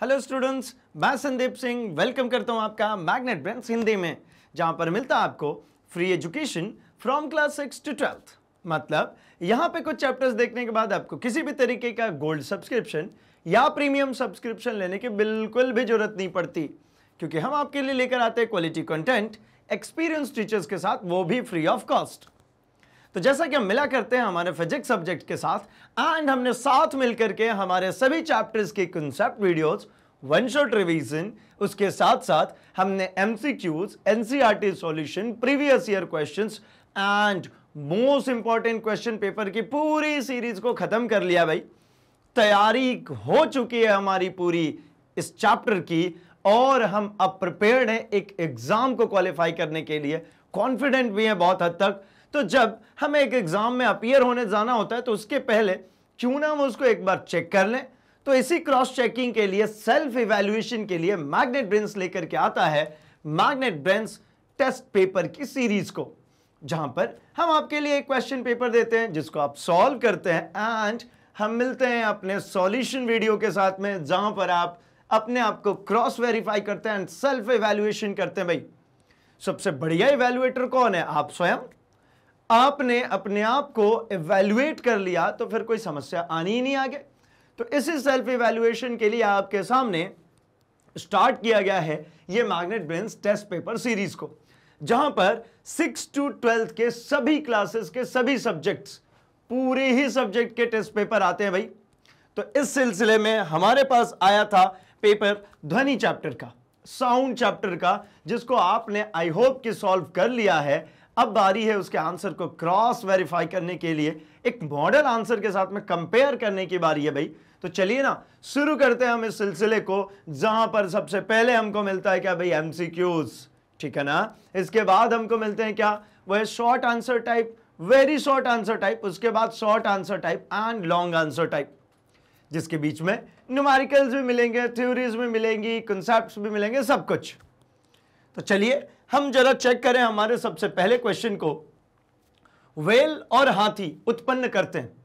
Hello students मैं Sandeep Singh welcome करता हूं आपका मैग्नेट ब्रेंस हिंदी में जहां पर मिलता आपको free education from class six to twelfth मतलब यहां पे कुछ चैप्टर्स देखने के बाद आपको किसी भी तरीके का गोल्ड सब्सक्रिप्शन या प्रीमियम सब्सक्रिप्शन लेने की बिल्कुल भी जरूरत नहीं पड़ती क्योंकि हम आपके लिए लेकर आते हैं क्वालिटी कंटेंट एक्सपीरियंस टीचर्स के साथ वो भी फ्री ऑफ कॉस्ट तो जैसा कि हम मिला करते हैं हमारे फिजिक्स सब्जेक्ट के साथ एंड हमने साथ मिलकर के हमारे सभी चैप्टर्स के concept videos one shot revision उसके साथ साथ हमने M C Qs N C R T solution previous year question and most important question paper की पूरी सीरीज को खत्म कर लिया भाई तैयारी हो चुकी है हमारी पूरी इस चैप्टर की और हम अब प्रिपेयर्ड हैं एक एग्जाम को क्वालिफाई करने के लिए कॉन्फिडेंट भी हैं बहुत हद तक तो जब हमें एक एग्ज़ाम में अपियर होने जाना होता है तो उसके पहले क्यों ना हम उसको एक बार चेक कर लें तो इसी क्रॉस चेकिंग के लिए सेल्फ इवेल्युएशन के लिए मैग्नेट ब्रेंस लेकर के आता है मैग्नेट ब्रेंस टेस्ट पेपर की सीरीज को जहां पर हम आपके लिए एक क्वेश्चन पेपर देते हैं जिसको आप सॉल्व करते हैं एंड हम मिलते हैं अपने सॉल्यूशन वीडियो के साथ में जहां पर आप अपने आप को क्रॉस वेरीफाई करते हैं एंड सेल्फ इवेल्युएशन करते हैं भाई सबसे बढ़िया इवेल्युएटर कौन है आप स्वयं आपने अपने आप को इवेल्युएट कर लिया तो फिर कोई समस्या आनी ही नहीं आगे तो इसी सेल्फ इवेल्युएशन के लिए आपके सामने स्टार्ट किया गया है ये Magnet Brains test paper series को जहां पर सिक्स टू ट्वेल्थ के सभी क्लासेस के सभी सब्जेक्ट्स पूरे ही सब्जेक्ट के टेस्ट पेपर आते हैं भाई तो इस सिलसिले में हमारे पास आया था पेपर ध्वनि चैप्टर का साउंड चैप्टर का जिसको आपने आई होप कि सॉल्व कर लिया है अब बारी है उसके आंसर को क्रॉस वेरीफाई करने के लिए एक मॉडल आंसर के साथ में कंपेयर करने की बारी है भाई तो चलिए ना शुरू करते हैं हम इस सिलसिले को जहां पर सबसे पहले हमको मिलता है क्या भाई एमसीक्यूज ठीक है ना इसके बाद हमको मिलते हैं क्या वह short answer type very short answer type उसके बाद short answer type and long answer type जिसके बीच में न्यूमारिकल्स भी मिलेंगे थ्योरीज भी मिलेंगी कंसेप्ट भी मिलेंगे सब कुछ तो चलिए हम जरा चेक करें हमारे सबसे पहले क्वेश्चन को वेल और हाथी उत्पन्न करते हैं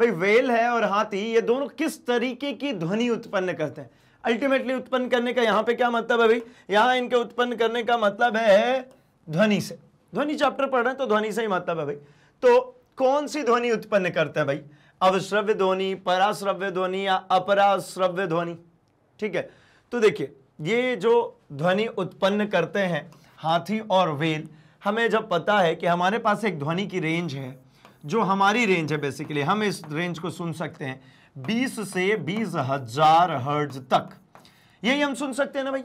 भाई वेल है और हाथी ये दोनों किस तरीके की ध्वनि उत्पन्न करते हैं अल्टीमेटली उत्पन्न करने का यहां पे क्या मतलब है भाई यहां इनके उत्पन्न करने का मतलब है ध्वनि से ध्वनि चैप्टर पढ़ रहे हैं तो ध्वनि से ही मतलब है भाई तो कौन सी ध्वनि उत्पन्न करते हैं भाई अवश्रव्य ध्वनि पराश्रव्य ध्वनि या अपराश्रव्य ध्वनि ठीक है तो देखिए ये जो ध्वनि उत्पन्न करते हैं हाथी और वेल हमें जब पता है कि हमारे पास एक ध्वनि की रेंज है जो हमारी रेंज है बेसिकली हम इस रेंज को सुन सकते हैं 20 से बीस हजार हर्ज तक यही हम सुन सकते हैं ना भाई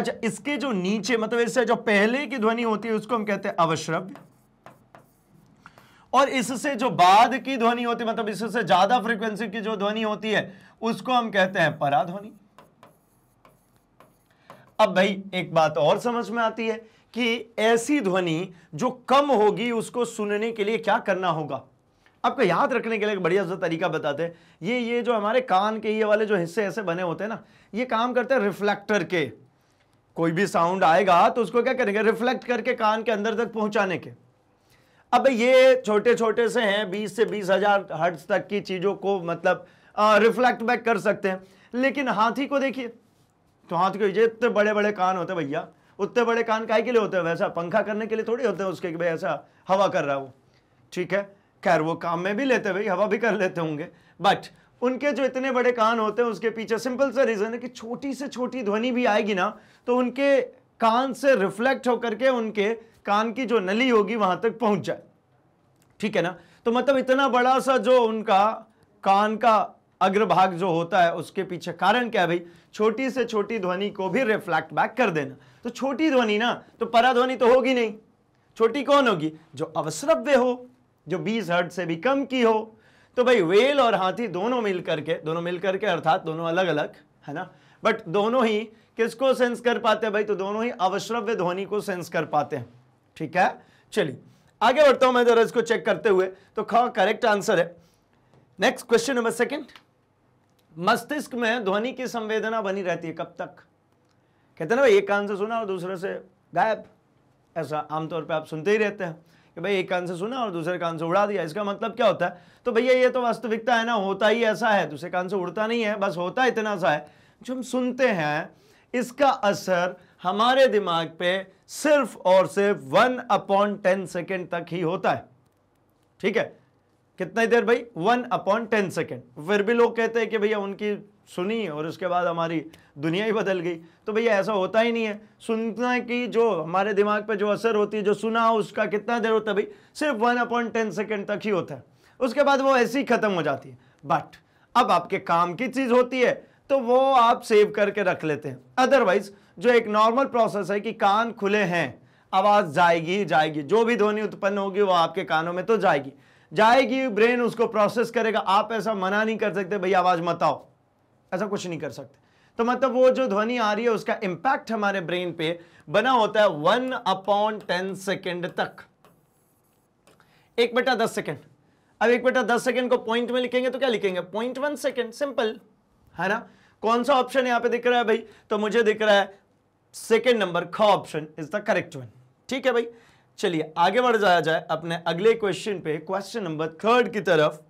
अच्छा इसके जो नीचे मतलब इससे जो पहले की ध्वनि होती है उसको हम कहते हैं अवश्रव्य और इससे जो बाद की ध्वनि होती है मतलब इससे ज्यादा फ्रीक्वेंसी की जो ध्वनि होती है उसको हम कहते हैं पराध्वनि अब भाई एक बात और समझ में आती है कि ऐसी ध्वनि जो कम होगी उसको सुनने के लिए क्या करना होगा आपको याद रखने के लिए एक बढ़िया सा तरीका बताते हैं ये ये जो हमारे कान के ये वाले जो हिस्से ऐसे बने होते हैं ना ये काम करते हैं रिफ्लेक्टर के कोई भी साउंड आएगा तो उसको क्या करेंगे रिफ्लेक्ट करके कान के अंदर तक पहुंचाने के अब ये छोटे छोटे से हैं बीस से बीस हजार हर्ट्स तक की चीज़ों को मतलब रिफ्लेक्ट बैक कर सकते हैं लेकिन हाथी को देखिए तो हाथ के इतने बड़े बड़े कान होते भैया उतने बड़े कान काय के लिए होते हैं वैसा पंखा करने के लिए थोड़ी होते हैं उसके कि भाई ऐसा हवा कर रहा वो ठीक है खैर वो काम में भी लेते भाई हवा भी कर लेते होंगे बट उनके जो इतने बड़े कान होते हैं उसके पीछे सिंपल सा रीज़न है कि छोटी से छोटी ध्वनि भी आएगी ना तो उनके कान से रिफ्लेक्ट होकर के उनके कान की जो नली होगी वहां तक पहुंच जाए ठीक है ना तो मतलब इतना बड़ा सा जो उनका कान का अग्रभाग जो होता है उसके पीछे कारण क्या है भाई छोटी से छोटी ध्वनि को भी रिफ्लेक्ट बैक कर देना तो छोटी ध्वनि ना तो पराध्वनि तो होगी नहीं छोटी कौन होगी जो अवसरव्य हो जो 20 हर्ट से भी कम की हो तो भाई वेल और हाथी दोनों मिल करके दोनों मिल करके अर्थात दोनों अलग अलग है ना बट दोनों ही किसको सेंस कर पाते हैं भाई तो दोनों ही अवश्रव्य ध्वनि को सेंस कर पाते हैं ठीक है चलिए आगे बढ़ता हूं मैं जरा इसको चेक करते हुए तो खा करेक्ट आंसर है नेक्स्ट क्वेश्चन नंबर सेकंड मस्तिष्क में ध्वनि की संवेदना बनी रहती है कब तक कहते ना भाई एक कान से सुना और दूसरे से गायब ऐसा आमतौर पर आप सुनते ही रहते हैं कि भाई एक कान से सुना और दूसरे कान से उड़ा दिया इसका मतलब क्या होता है तो भैया ये तो वास्तविकता है ना होता ही ऐसा है दूसरे कान से उड़ता नहीं है बस होता इतना सा है जो हम सुनते हैं इसका असर हमारे दिमाग पे सिर्फ और सिर्फ वन अपॉन टेन सेकेंड तक ही होता है ठीक है कितना देर भाई वन अपॉन टेन सेकेंड फिर भी लोग कहते हैं कि भैया उनकी सुनी और उसके बाद हमारी दुनिया ही बदल गई तो भैया ऐसा होता ही नहीं है सुनना की जो हमारे दिमाग पे जो असर होती है जो सुना उसका कितना देर होता है भाई सिर्फ वन अपॉइंट टेन सेकेंड तक ही होता है उसके बाद वो ऐसे ही खत्म हो जाती है बट अब आपके काम की चीज़ होती है तो वो आप सेव करके रख लेते हैं अदरवाइज जो एक नॉर्मल प्रोसेस है कि कान खुले हैं आवाज़ जाएगी जाएगी जो भी ध्वनि उत्पन्न होगी वो आपके कानों में तो जाएगी जाएगी ब्रेन उसको प्रोसेस करेगा आप ऐसा मना नहीं कर सकते भाई आवाज मत आओ ऐसा कुछ नहीं कर सकते तो मतलब वो जो ध्वनि आ रही है उसका इंपैक्ट हमारे ब्रेन पे बना होता है वन अपॉन टेन सेकेंड तक एक बटा दस सेकेंड अब एक बटा दस सेकेंड को पॉइंट में लिखेंगे तो क्या लिखेंगे पॉइंट वन सेकेंड सिंपल है ना कौन सा ऑप्शन यहां पे दिख रहा है भाई तो मुझे दिख रहा है सेकेंड नंबर ख option is the correct one ठीक है भाई चलिए आगे बढ़ जाया जाए अपने अगले क्वेश्चन पे क्वेश्चन नंबर थर्ड की तरफ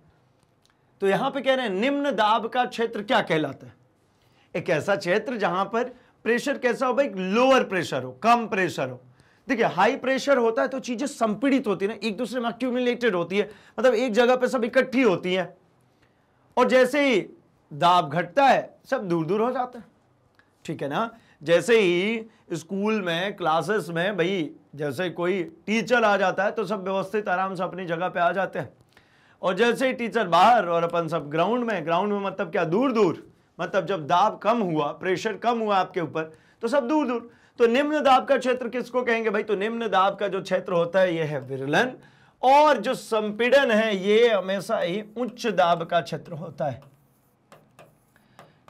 तो यहां पे कह रहे हैं निम्न दाब का क्षेत्र क्या कहलाता है एक ऐसा क्षेत्र जहां पर प्रेशर कैसा हो भाई लोअर प्रेशर हो कम प्रेशर हो देखिए हाई प्रेशर होता है तो चीजें संपीड़ित होती है ना एक दूसरे में अक्यूमिलेटेड होती है मतलब एक जगह पर सब इकट्ठी होती है और जैसे ही दाब घटता है सब दूर दूर हो जाता है ठीक है ना जैसे ही स्कूल में क्लासेस में भाई जैसे कोई टीचर आ जाता है तो सब व्यवस्थित आराम से अपनी जगह पे आ जाते हैं और जैसे ही टीचर बाहर और अपन सब ग्राउंड में ग्राउंड में मतलब क्या दूर दूर मतलब जब दाब कम हुआ प्रेशर कम हुआ आपके ऊपर तो सब दूर दूर तो निम्न दाब का क्षेत्र किसको कहेंगे भाई तो निम्न दाब का जो क्षेत्र होता है ये है विरलन और जो संपीड़न है ये हमेशा ही उच्च दाब का क्षेत्र होता है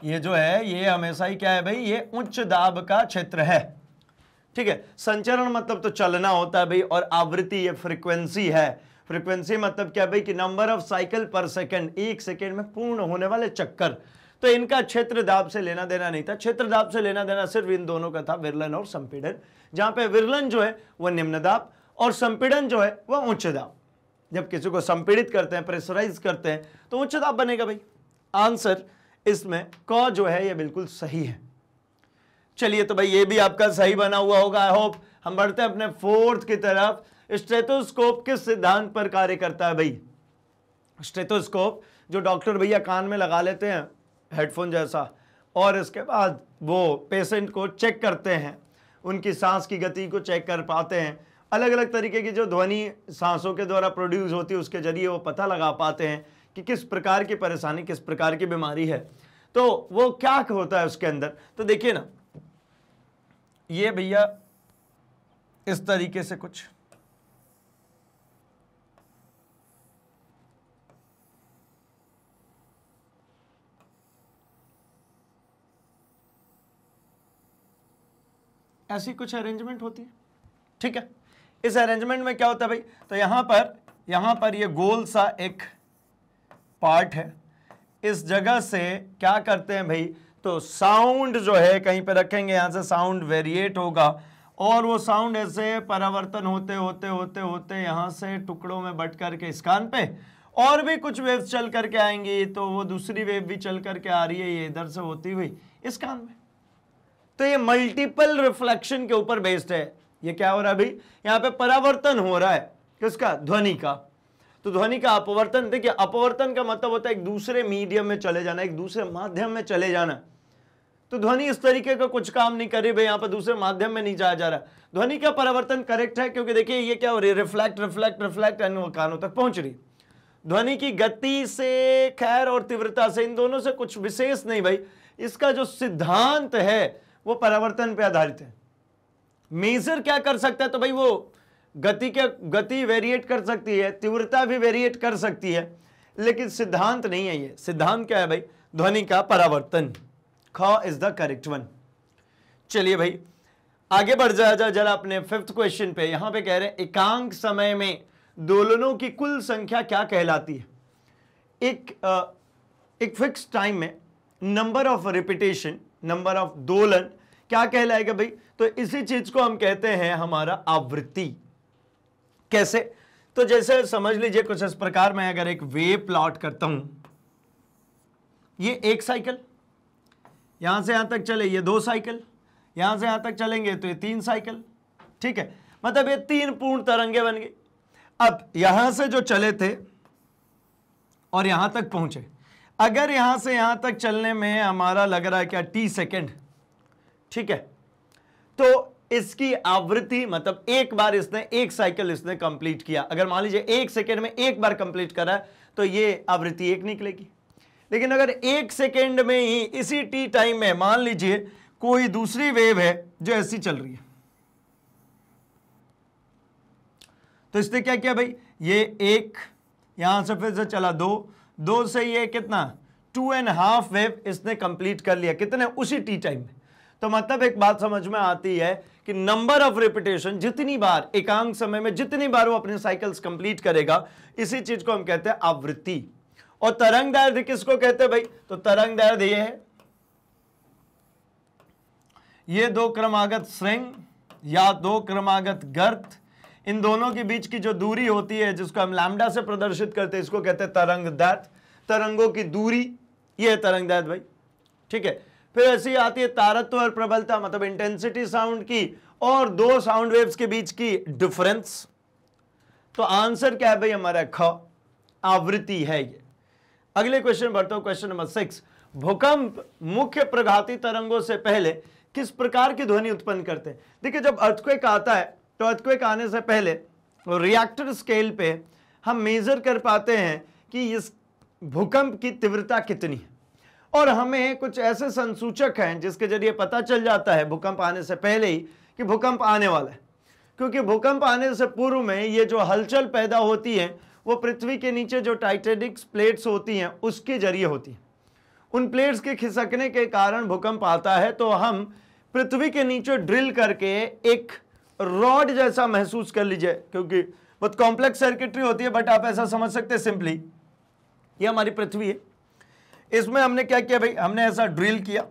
ये जो है ये हमेशा ही क्या है भाई ये उच्च दाब का क्षेत्र है ठीक है संचरण मतलब तो चलना होता है भाई और आवृत्ति ये फ्रीक्वेंसी है फ्रीक्वेंसी मतलब क्या भाई कि नंबर ऑफ साइकिल पर सेकंड एक सेकंड में पूर्ण होने वाले चक्कर तो इनका क्षेत्र दाब से लेना देना नहीं था क्षेत्र दाब से लेना देना सिर्फ इन दोनों का था विरलन और संपीडन जहां पर विरलन जो है वह निम्न दाब और संपीडन जो है वह उच्च दाब जब किसी को संपीड़ित करते हैं प्रेशराइज करते हैं तो उच्च दाब बनेगा भाई आंसर इसमें क जो है ये बिल्कुल सही है चलिए तो भाई ये भी आपका सही बना हुआ होगा आई होप हम बढ़ते हैं अपने फोर्थ की तरफ स्टेथोस्कोप किस सिद्धांत पर कार्य करता है भाई स्टेथोस्कोप जो डॉक्टर भैया कान में लगा लेते हैं हेडफोन जैसा और इसके बाद वो पेशेंट को चेक करते हैं उनकी सांस की गति को चेक कर पाते हैं अलग अलग तरीके की जो ध्वनि सांसों के द्वारा प्रोड्यूस होती है उसके जरिए वो पता लगा पाते हैं कि किस प्रकार की परेशानी किस प्रकार की बीमारी है तो वो क्या होता है उसके अंदर तो देखिए ना ये भैया इस तरीके से कुछ ऐसी कुछ अरेंजमेंट होती है ठीक है इस अरेंजमेंट में क्या होता है भाई तो यहां पर यहां पर ये गोल सा एक पार्ट है इस जगह से क्या करते हैं भाई तो साउंड जो है कहीं पे रखेंगे यहाँ से साउंड वेरिएट होगा और वो साउंड ऐसे परावर्तन होते होते होते होते यहाँ से टुकड़ों में बट करके इस कान पे और भी कुछ वेव्स चल करके आएंगी तो वो दूसरी वेव भी चल करके आ रही है ये इधर से होती हुई इस कान में तो ये मल्टीपल रिफ्लेक्शन के ऊपर बेस्ड है ये क्या हो रहा है अभी यहाँ पे परावर्तन हो रहा है किसका ध्वनि का तो ध्वनि का अपवर्तन देखिए अपवर्तन का मतलब होता है एक दूसरे मीडियम में चले जाना एक दूसरे माध्यम में चले जाना तो ध्वनि इस तरीके का कुछ काम नहीं कर रही भाई यहाँ पर दूसरे माध्यम में नहीं जाया जा रहा ध्वनि का परावर्तन करेक्ट है क्योंकि देखिए ये क्या हो रही है रिफ्लेक्ट रिफ्लेक्ट रिफ्लेक्ट अन्य कानों तक पहुंच रही ध्वनि की गति से खैर और तीव्रता से इन दोनों से कुछ विशेष नहीं भाई इसका जो सिद्धांत है वो परावर्तन पर आधारित है मेजर क्या कर सकता है तो भाई वो गति के गति वेरिएट कर सकती है तीव्रता भी वेरिएट कर सकती है लेकिन सिद्धांत नहीं है ये सिद्धांत क्या है भाई ध्वनि का परावर्तन ख इज द करेक्ट वन चलिए भाई आगे बढ़ जाया जा जरा अपने फिफ्थ क्वेश्चन पे यहां पे कह रहे हैं एकांक समय में दोलनों की कुल संख्या क्या कहलाती है एक आ, एक फिक्स टाइम में number of repetition number of दोलन क्या कहलाएगा भाई तो इसी चीज को हम कहते हैं हमारा आवृत्ति कैसे तो जैसे समझ लीजिए कुछ इस प्रकार मैं अगर एक वे प्लॉट करता हूं ये एक साइकिल यहां से यहां तक चले ये दो साइकिल यहां से यहां तक चलेंगे तो ये तीन साइकिल ठीक है मतलब ये तीन पूर्ण तरंगे बन गए अब यहां से जो चले थे और यहां तक पहुंचे अगर यहां से यहां तक चलने में हमारा लग रहा है क्या टी सेकेंड ठीक है तो इसकी आवृत्ति मतलब एक बार इसने एक साइकिल इसने कंप्लीट किया अगर मान लीजिए एक सेकेंड में एक बार कंप्लीट करा है तो ये आवृत्ति एक निकलेगी लेकिन अगर एक सेकेंड में ही इसी टी टाइम में मान लीजिए कोई दूसरी वेव है जो ऐसी चल रही है तो इसने क्या किया भाई ये एक यहां से फिर से चला दो दो से ये कितना टू एंड हाफ वेव इसने कंप्लीट कर लिया कितने उसी टी टाइम में तो मतलब एक बात समझ में आती है कि नंबर ऑफ रिपीटेशन जितनी बार एकांक समय में जितनी बार वो अपने साइकिल्स कंप्लीट करेगा इसी चीज को हम कहते हैं आवृत्ति और तरंग दैर्ध्य किसको कहते हैं भाई तो तरंग दैर्ध्य ये है ये दो क्रमागत श्रृंग या दो क्रमागत गर्त इन दोनों के बीच की जो दूरी होती है जिसको हम लैमडा से प्रदर्शित करते हैं इसको कहते हैं तरंग दैत तरंगों की दूरी यह है तरंग दैत भाई ठीक है फिर ऐसी आती है तारत्व और प्रबलता मतलब इंटेंसिटी साउंड की और दो साउंड वेव्स के बीच की डिफरेंस तो आंसर क्या है भाई हमारा ख आवृत्ति है ये अगले क्वेश्चन बढ़ता हो क्वेश्चन नंबर सिक्स भूकंप मुख्य प्रघाती तरंगों से पहले किस प्रकार की ध्वनि उत्पन्न करते हैं देखिए जब अर्थक्वेक आता है तो अर्थक्वेक आने से पहले रिएक्टर स्केल पे हम मेजर कर पाते हैं कि इस भूकंप की तीव्रता कितनी है और हमें कुछ ऐसे संसूचक हैं जिसके जरिए पता चल जाता है भूकंप आने से पहले ही कि भूकंप आने वाला है क्योंकि भूकंप आने से पूर्व में ये जो हलचल पैदा होती है वो पृथ्वी के नीचे जो टाइटेनिक्स प्लेट्स होती हैं उसके जरिए होती हैं उन प्लेट्स के खिसकने के कारण भूकंप आता है तो हम पृथ्वी के नीचे ड्रिल करके एक रॉड जैसा महसूस कर लीजिए क्योंकि बहुत कॉम्प्लेक्स सर्किटरी होती है बट आप ऐसा समझ सकते हैं सिंपली ये हमारी पृथ्वी है इसमें हमने क्या किया भाई हमने ऐसा ड्रिल किया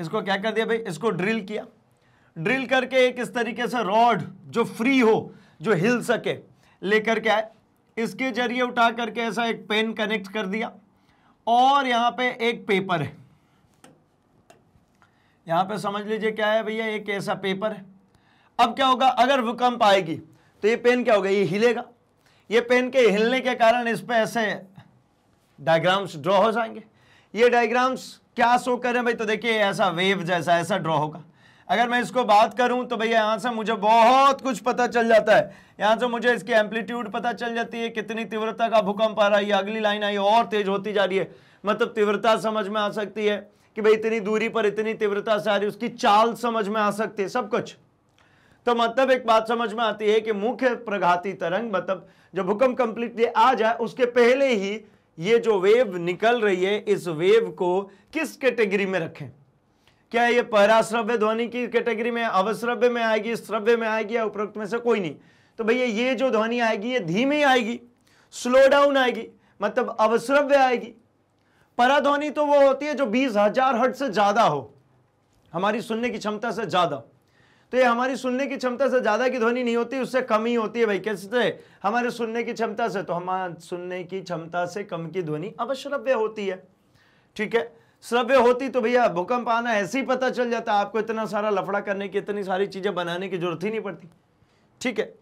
इसको क्या कर दिया भाई इसको ड्रिल किया ड्रिल करके एक इस तरीके से रॉड जो फ्री हो जो हिल सके लेकर के आए इसके जरिए उठा करके ऐसा एक पेन कनेक्ट कर दिया और यहां पे एक पेपर है यहां पे समझ लीजिए क्या है भैया एक ऐसा पेपर है अब क्या होगा अगर भूकंप आएगी तो ये पेन क्या होगा ये हिलेगा ये पेन के हिलने के कारण इस पर ऐसे डायग्राम्स ड्रॉ हो जाएंगे ये डायग्राम्स क्या शो कर रहे हैं भाई तो देखिए ऐसा वेव जैसा ऐसा ड्रॉ होगा अगर मैं इसको बात करूं तो भैया यहाँ से मुझे बहुत कुछ पता चल जाता है यहाँ से मुझे इसकी एम्पलीट्यूड पता चल जाती है कितनी तीव्रता का भूकंप आ रहा है अगली लाइन आई और तेज होती जा रही है मतलब तीव्रता समझ में आ सकती है कि भाई इतनी दूरी पर इतनी तीव्रता से आ रही है उसकी चाल समझ में आ सकती है सब कुछ तो मतलब एक बात समझ में आती है कि मुख्य प्रघाती तरंग मतलब जो भूकंप कंप्लीटली आ जाए उसके पहले ही ये जो वेव निकल रही है इस वेव को किस कैटेगरी में रखें क्या ये पराश्रव्य ध्वनि की कैटेगरी में अवश्रव्य में आएगी श्रव्य में आएगी या उपरोक्त में से कोई नहीं तो भैया ये जो ध्वनि आएगी ये धीमी आएगी स्लो डाउन आएगी मतलब अवश्रव्य आएगी पराध्वनि तो वो होती है जो बीस हजार हट से ज्यादा हो हमारी सुनने की क्षमता से ज्यादा तो ये हमारी सुनने की क्षमता से ज़्यादा की ध्वनि नहीं होती उससे कम ही होती है भाई कैसे तो हमारे सुनने की क्षमता से तो हमारे सुनने की क्षमता से कम की ध्वनि अवश्रव्य होती है ठीक है श्रव्य होती तो भैया भूकंप आना ऐसे ही पता चल जाता आपको इतना सारा लफड़ा करने की इतनी सारी चीज़ें बनाने की जरूरत ही नहीं पड़ती ठीक है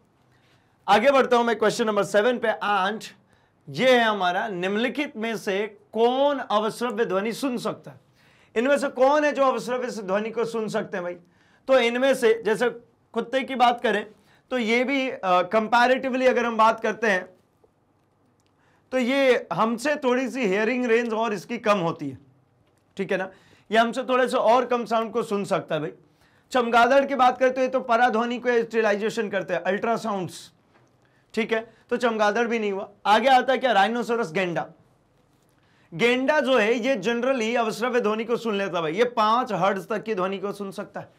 आगे बढ़ता हूं मैं क्वेश्चन नंबर सेवन पे आठ ये है हमारा निम्नलिखित में से कौन अवश्रव्य ध्वनि सुन सकता है इनमें से कौन है जो अवश्रव्य ध्वनि को सुन सकते हैं भाई तो इनमें से जैसे कुत्ते की बात करें तो ये भी कंपैरेटिवली अगर हम बात करते हैं तो ये हमसे थोड़ी सी हेयरिंग रेंज और इसकी कम होती है ठीक है ना ये हमसे थोड़े से और कम साउंड को सुन सकता है भाई चमगादड़ की बात करें तो ये तो पराध्वनि को स्टेलाइजेशन करते हैं अल्ट्रासाउंड्स ठीक है तो चमगादड़ भी नहीं हुआ आगे आता है क्या राइनोसोरस गेंडा गेंडा जो है ये जनरली अवसर ध्वनि को सुन लेता भाई ये पांच हर्ड तक की ध्वनि को सुन सकता है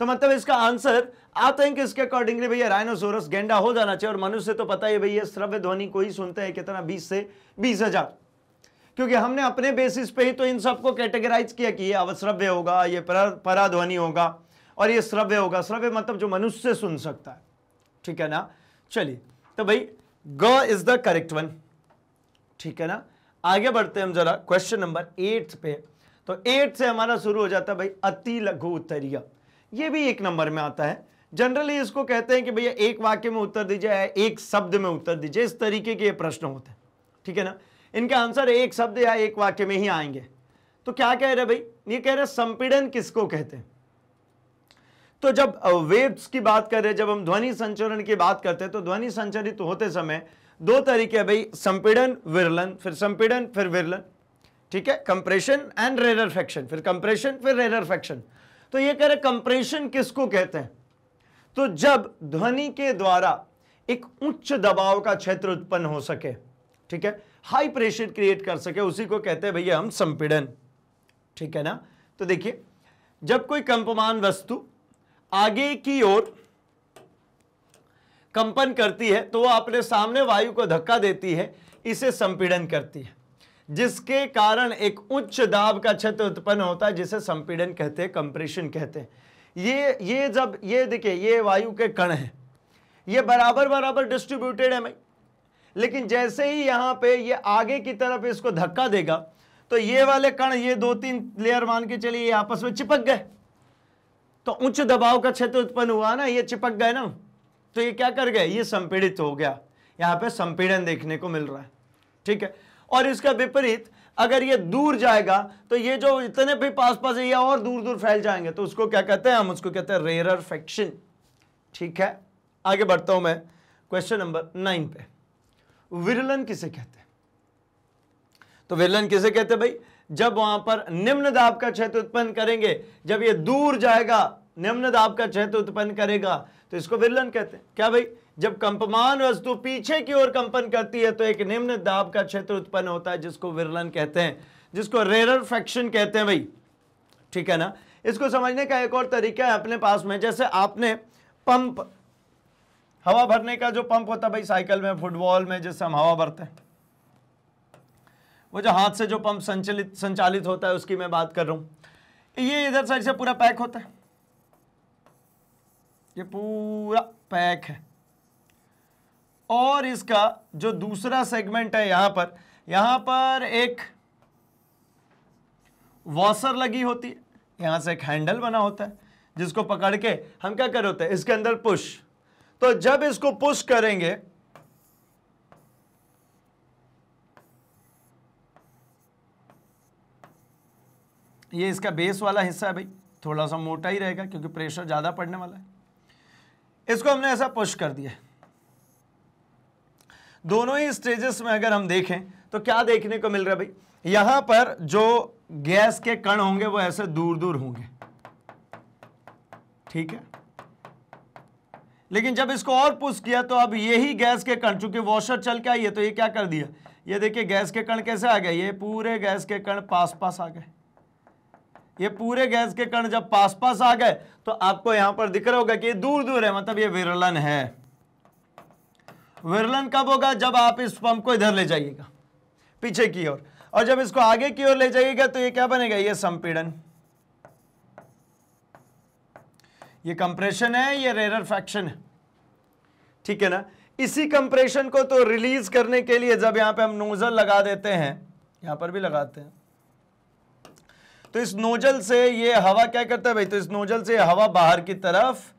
तो मतलब इसका आंसर आई थिंक इसके अकॉर्डिंगली भैया राइनोसोरस गेंडा हो जाना चाहिए और मनुष्य तो पता ही भैया श्रव्य ध्वनि को ही सुनते हैं कितना बीस से बीस हजार क्योंकि हमने अपने बेसिस पे ही तो इन सबको कैटेगराइज किया कि ये अवश्रव्य होगा ये पराध्वनि होगा और ये श्रव्य होगा श्रव्य मतलब जो मनुष्य सुन सकता है ठीक है ना चलिए तो भाई ग इज द करेक्ट वन ठीक है ना आगे बढ़ते हैं हम जरा क्वेश्चन नंबर एट पे तो एट से हमारा शुरू हो जाता है भाई अति लघु उत्तरिया ये भी एक नंबर में आता है जनरली इसको कहते हैं कि भैया एक वाक्य में उत्तर दीजिए एक शब्द में उत्तर दीजिए इस तरीके के प्रश्न होते हैं ठीक है ना इनके आंसर एक शब्द या एक वाक्य में ही आएंगे तो क्या कह रहे भाई ये कह रहे संपीड़न किसको कहते हैं तो जब वेव्स की बात कर रहे हैं जब हम ध्वनि संचरण की बात करते हैं तो ध्वनि संचरित होते समय दो तरीके है भाई संपीड़न विरलन फिर संपीड़न फिर विरलन ठीक है कंप्रेशन एंड रेरफेक्शन फिर कंप्रेशन फिर रेरफेक्शन तो ये कह रहे कंप्रेशन किसको कहते हैं तो जब ध्वनि के द्वारा एक उच्च दबाव का क्षेत्र उत्पन्न हो सके ठीक है हाई प्रेशर क्रिएट कर सके उसी को कहते हैं भैया हम संपीड़न ठीक है ना तो देखिए जब कोई कंपमान वस्तु आगे की ओर कंपन करती है तो वह अपने सामने वायु को धक्का देती है इसे संपीड़न करती है जिसके कारण एक उच्च दाब का क्षेत्र उत्पन्न होता है जिसे संपीड़न कहते हैं कंप्रेशन कहते हैं ये ये जब ये देखिए ये वायु के कण हैं ये बराबर बराबर डिस्ट्रीब्यूटेड है भाई लेकिन जैसे ही यहाँ पे ये आगे की तरफ इसको धक्का देगा तो ये वाले कण ये दो तीन लेयर मान के चलिए आपस में चिपक गए तो उच्च दबाव का क्षेत्र उत्पन्न हुआ ना ये चिपक गए ना तो ये क्या कर गए ये संपीड़ित हो गया यहाँ पे संपीड़न देखने को मिल रहा है ठीक है और इसका विपरीत अगर ये दूर जाएगा तो ये जो इतने भी पास पास है ये और दूर दूर फैल जाएंगे तो उसको क्या कहते हैं हम उसको कहते हैं रेयर फैक्शन ठीक है आगे बढ़ता हूं मैं क्वेश्चन नंबर नाइन पे विरलन किसे कहते हैं तो विरलन किसे कहते हैं भाई जब वहां पर निम्न दाब का क्षेत्र उत्पन्न करेंगे जब ये दूर जाएगा निम्न दाब का क्षेत्र उत्पन्न करेगा तो इसको विरलन कहते हैं क्या भाई जब कंपमान वस्तु पीछे की ओर कंपन करती है तो एक निम्न दाब का क्षेत्र उत्पन्न होता है जिसको विरलन कहते हैं जिसको रेरर फ्रैक्शन कहते हैं भाई ठीक है ना इसको समझने का एक और तरीका है अपने पास में जैसे आपने पंप हवा भरने का जो पंप होता है भाई साइकिल में फुटबॉल में जिससे हम हवा भरते हैं वो जो हाथ से जो पंप संचालित संचालित होता है उसकी मैं बात कर रहा हूं ये इधर साइड से पूरा पैक होता है ये पूरा पैक है और इसका जो दूसरा सेगमेंट है यहां पर यहां पर एक वॉशर लगी होती है यहां से एक हैंडल बना होता है जिसको पकड़ के हम क्या कर होते हैं इसके अंदर पुश तो जब इसको पुश करेंगे ये इसका बेस वाला हिस्सा है भाई थोड़ा सा मोटा ही रहेगा क्योंकि प्रेशर ज़्यादा पड़ने वाला है इसको हमने ऐसा पुश कर दिया दोनों ही स्टेजेस में अगर हम देखें तो क्या देखने को मिल रहा है भाई यहां पर जो गैस के कण होंगे वो ऐसे दूर दूर होंगे ठीक है लेकिन जब इसको और पुश किया तो अब यही गैस के कण चूंकि वॉशर चल के आई है तो ये क्या कर दिया ये देखिए गैस के कण कैसे आ गए ये पूरे गैस के कण पास पास आ गए ये पूरे गैस के कण जब पास पास आ गए तो आपको यहां पर दिख रहा होगा कि ये दूर दूर है मतलब ये विरलन है विरलन कब होगा जब आप इस पंप को इधर ले जाइएगा पीछे की ओर और जब इसको आगे की ओर ले जाइएगा तो ये क्या बनेगा ये संपीड़न ये कंप्रेशन है ये रेरर फैक्शन है ठीक है ना इसी कंप्रेशन को तो रिलीज करने के लिए जब यहां पे हम नोजल लगा देते हैं यहां पर भी लगाते हैं तो इस नोजल से ये हवा क्या करता है भाई तो इस नोजल से हवा बाहर की तरफ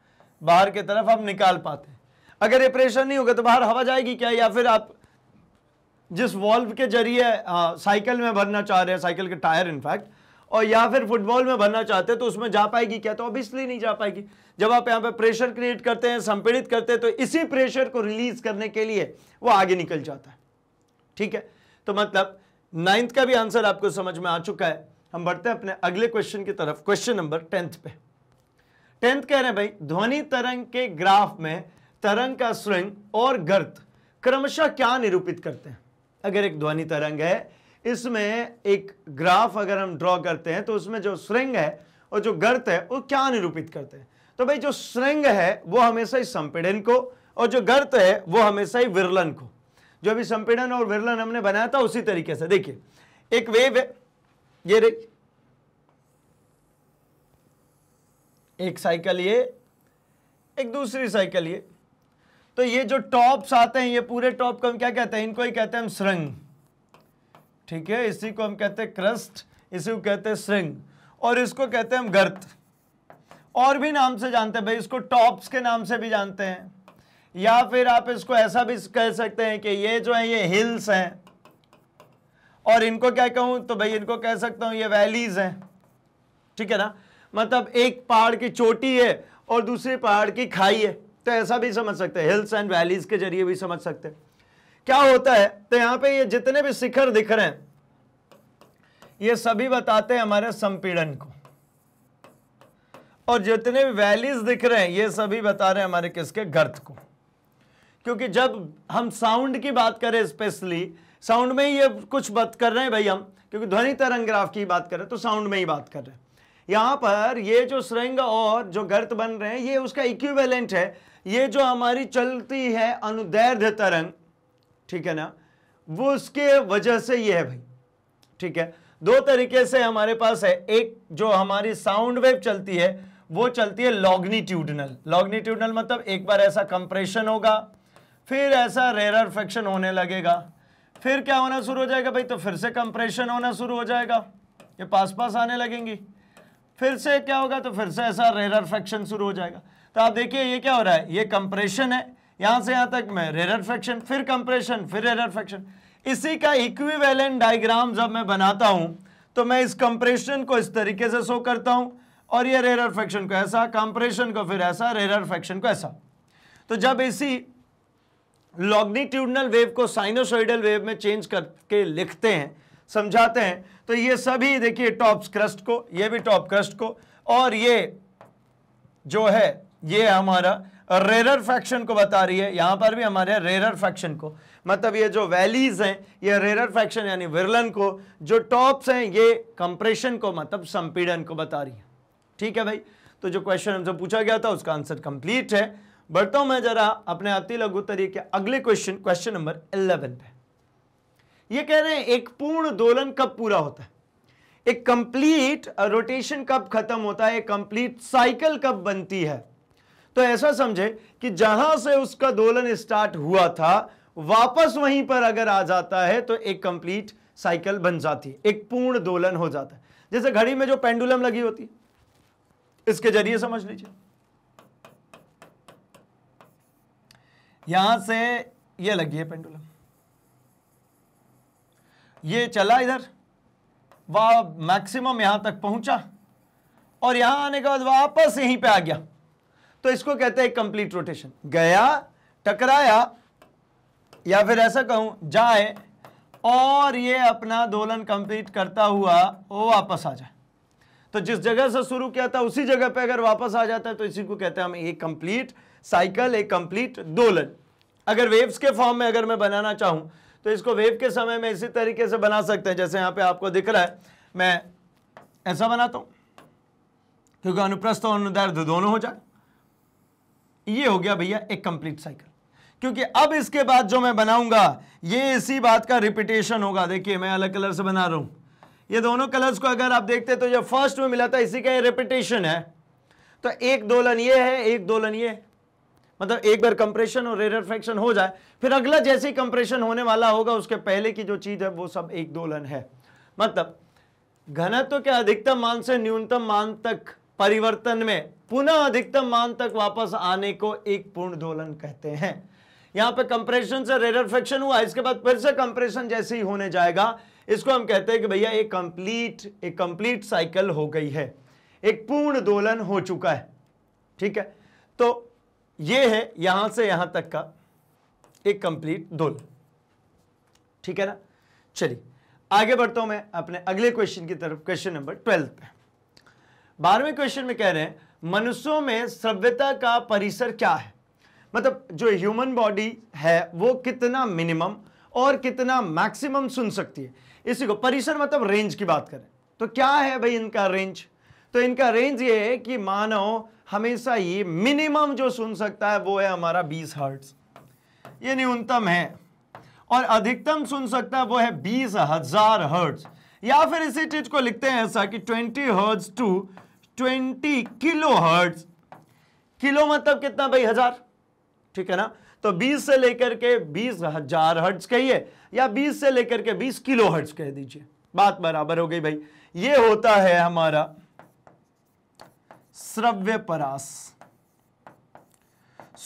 बाहर की तरफ हम निकाल पाते हैं अगर ये प्रेशर नहीं होगा तो बाहर हवा जाएगी क्या या फिर आप जिस वॉल्व के जरिए साइकिल हाँ, में भरना चाह रहे हैं साइकिल के टायर इनफैक्ट और या फिर फुटबॉल में भरना चाहते हैं तो उसमें जा पाएगी क्या तो ऑब्वियसली नहीं जा पाएगी जब आप यहाँ पे प्रेशर क्रिएट करते हैं संपीड़ित करते हैं तो इसी प्रेशर को रिलीज करने के लिए वो आगे निकल जाता है ठीक है तो मतलब नाइन्थ का भी आंसर आपको समझ में आ चुका है हम बढ़ते हैं अपने अगले क्वेश्चन की तरफ क्वेश्चन नंबर टेंथ पे टेंथ कह रहे हैं भाई ध्वनि तरंग के ग्राफ में तरंग का स्विंग और गर्त क्रमशः क्या निरूपित करते हैं अगर एक ध्वनि तरंग है इसमें एक ग्राफ अगर हम ड्रॉ करते हैं तो उसमें जो श्रृंग है और जो गर्त है वो क्या निरूपित करते हैं तो भाई जो श्रृंग है वो हमेशा ही संपीड़न को और जो गर्त है वो हमेशा ही विरलन को जो अभी संपीड़न और विरलन हमने बनाया था उसी तरीके से देखिए एक वेव है ये रे एक साइकिल ये एक दूसरी साइकिल ये तो ये जो टॉप्स आते हैं ये पूरे टॉप को हम क्या कहते हैं इनको ही कहते हैं हम श्रृंग ठीक है इसी को हम कहते हैं क्रस्ट इसी को कहते हैं श्रृंग और इसको कहते हैं हम गर्त और भी नाम से जानते हैं भाई इसको टॉप्स के नाम से भी जानते हैं या फिर आप इसको ऐसा भी कह सकते हैं कि ये जो है ये हिल्स हैं और इनको क्या कहूं तो भाई इनको कह सकता हूं ये वैलीज हैं ठीक है ना मतलब एक पहाड़ की चोटी है और दूसरी पहाड़ की खाई है तो ऐसा भी समझ सकते हैं हिल्स एंड वैलीज के जरिए भी समझ सकते हैं क्या होता है तो यहां पे ये जितने भी शिखर दिख रहे हैं ये सभी बताते हैं हमारे संपीड़न को और जितने भी वैलीज दिख रहे हैं ये सभी बता रहे हैं हमारे किसके गर्थ को क्योंकि जब हम साउंड की बात करें स्पेशली साउंड में ही ये कुछ बात कर रहे हैं भाई हम क्योंकि ध्वनि तरंग ग्राफ की बात करें तो साउंड में ही बात कर रहे हैं यहां पर ये जो श्रृंग और जो गर्त बन रहे हैं ये उसका इक्विवेलेंट है ये जो हमारी चलती है अनुदैर्ध्य तरंग ठीक है ना वो उसके वजह से ये है भाई ठीक है दो तरीके से हमारे पास है एक जो हमारी साउंड वेव चलती है वो चलती है लॉग्निट्यूडनल लॉग्निट्यूडनल मतलब एक बार ऐसा कंप्रेशन होगा फिर ऐसा रेरर फ्रैक्शन होने लगेगा फिर क्या होना शुरू हो जाएगा भाई तो फिर से कंप्रेशन होना शुरू हो जाएगा ये पास पास आने लगेंगी फिर से क्या होगा तो फिर से ऐसा रेरर फ्रैक्शन शुरू हो जाएगा तो आप देखिए ये क्या हो रहा है ये कंप्रेशन है यहां से यहाँ तक मैं रेरर फ्रैक्शन फिर कंप्रेशन फिर रेरर फ्रैक्शन इसी का इक्विवेलेंट डायग्राम जब मैं बनाता हूं तो मैं इस कंप्रेशन को इस तरीके से शो करता हूं और ये रेरर फ्रैक्शन को ऐसा कंप्रेशन को फिर ऐसा रेरर फ्रैक्शन को ऐसा तो जब इसी लॉग्निट्यूडनल वेव को साइनोसोइडल वेव में चेंज करके लिखते हैं समझाते हैं तो ये सभी देखिए टॉप क्रस्ट को ये भी टॉप क्रस्ट को और ये जो है ये हमारा रेरर फैक्शन को बता रही है यहां पर भी हमारे रेरर फैक्शन को मतलब ये जो वैलीज हैं ये रेरर फैक्शन यानी विरलन को जो टॉप्स हैं ये कंप्रेशन को मतलब संपीड़न को बता रही है ठीक है भाई तो जो क्वेश्चन हमसे पूछा गया था उसका आंसर कंप्लीट है बढ़ता हूं मैं जरा अपने अति लघु तरीके अगले क्वेश्चन क्वेश्चन नंबर इलेवन पे ये कह रहे हैं एक पूर्ण दोलन कब पूरा होता है एक कंप्लीट रोटेशन कब खत्म होता है एक कंप्लीट साइकिल कब बनती है तो ऐसा समझे कि जहां से उसका दोलन स्टार्ट हुआ था वापस वहीं पर अगर आ जाता है तो एक कंप्लीट साइकिल बन जाती है एक पूर्ण दोलन हो जाता है जैसे घड़ी में जो पेंडुलम लगी होती है इसके जरिए समझ लीजिए यहां से ये यह लगी है पेंडुलम ये चला इधर वह मैक्सिमम यहां तक पहुंचा और यहां आने के बाद वापस यहीं पे आ गया तो इसको कहते हैं कंप्लीट रोटेशन गया टकराया या फिर ऐसा कहूं जाए और ये अपना दोलन कंप्लीट करता हुआ वो वापस आ जाए तो जिस जगह से शुरू किया था उसी जगह पे अगर वापस आ जाता है तो इसी को कहते हैं हम एक कंप्लीट साइकिल एक कंप्लीट दोलन अगर वेव्स के फॉर्म में अगर मैं बनाना चाहूं तो इसको वेव के समय में इसी तरीके से बना सकते हैं जैसे यहां पे आपको दिख रहा है मैं ऐसा बनाता हूं क्योंकि अनुप्रस्थ और अनुदैर्ध दोनों हो जाए ये हो गया भैया एक कंप्लीट साइकिल क्योंकि अब इसके बाद जो मैं बनाऊंगा ये इसी बात का रिपीटेशन होगा देखिए मैं अलग कलर से बना रहा हूं ये दोनों कलर्स को अगर आप देखते तो ये फर्स्ट में मिला था इसी का ये रिपीटेशन है तो एक दोलन ये है एक दोलन ये मतलब एक बार कंप्रेशन और रेरफेक्शन हो जाए फिर अगला जैसे ही कंप्रेशन होने वाला होगा उसके पहले की जो चीज है वो सब एक दोलन है मतलब घनत्व के अधिकतम मान से न्यूनतम मान तक परिवर्तन में पुनः अधिकतम मान तक वापस आने को एक पूर्ण दोलन कहते हैं यहां पे कंप्रेशन से रेडर फ्रैक्शन हुआ इसके बाद फिर से कंप्रेशन जैसे ही होने जाएगा इसको हम कहते हैं कि भैया एक कंप्लीट एक कंप्लीट साइकिल हो गई है एक पूर्ण दोलन हो चुका है ठीक है तो ये है यहां से यहां तक का एक कंप्लीट दोलन ठीक है ना चलिए आगे बढ़ता हूं मैं अपने अगले क्वेश्चन की तरफ क्वेश्चन नंबर ट्वेल्व पे बारहवें क्वेश्चन में कह रहे हैं मनुष्यों में सभ्यता का परिसर क्या है मतलब जो ह्यूमन बॉडी है वो कितना मिनिमम और कितना मैक्सिमम सुन सकती है इसी को परिसर मतलब रेंज की बात करें तो क्या है भाई इनका रेंज तो इनका रेंज ये है कि मानव हमेशा ये मिनिमम जो सुन सकता है वो है हमारा 20 हर्ट्स ये न्यूनतम है और अधिकतम सुन सकता है वो है बीस हजार हर्ट्स या फिर इसी चीज को लिखते हैं ऐसा कि 20 hertz to twenty kilo hertz kilo मतलब कितना भाई हजार ठीक है ना तो 20 से लेकर के बीस हजार हर्ट्स कहिए या 20 से लेकर के 20 किलो हर्ट्स कह दीजिए बात बराबर हो गई भाई ये होता है हमारा श्रव्य परास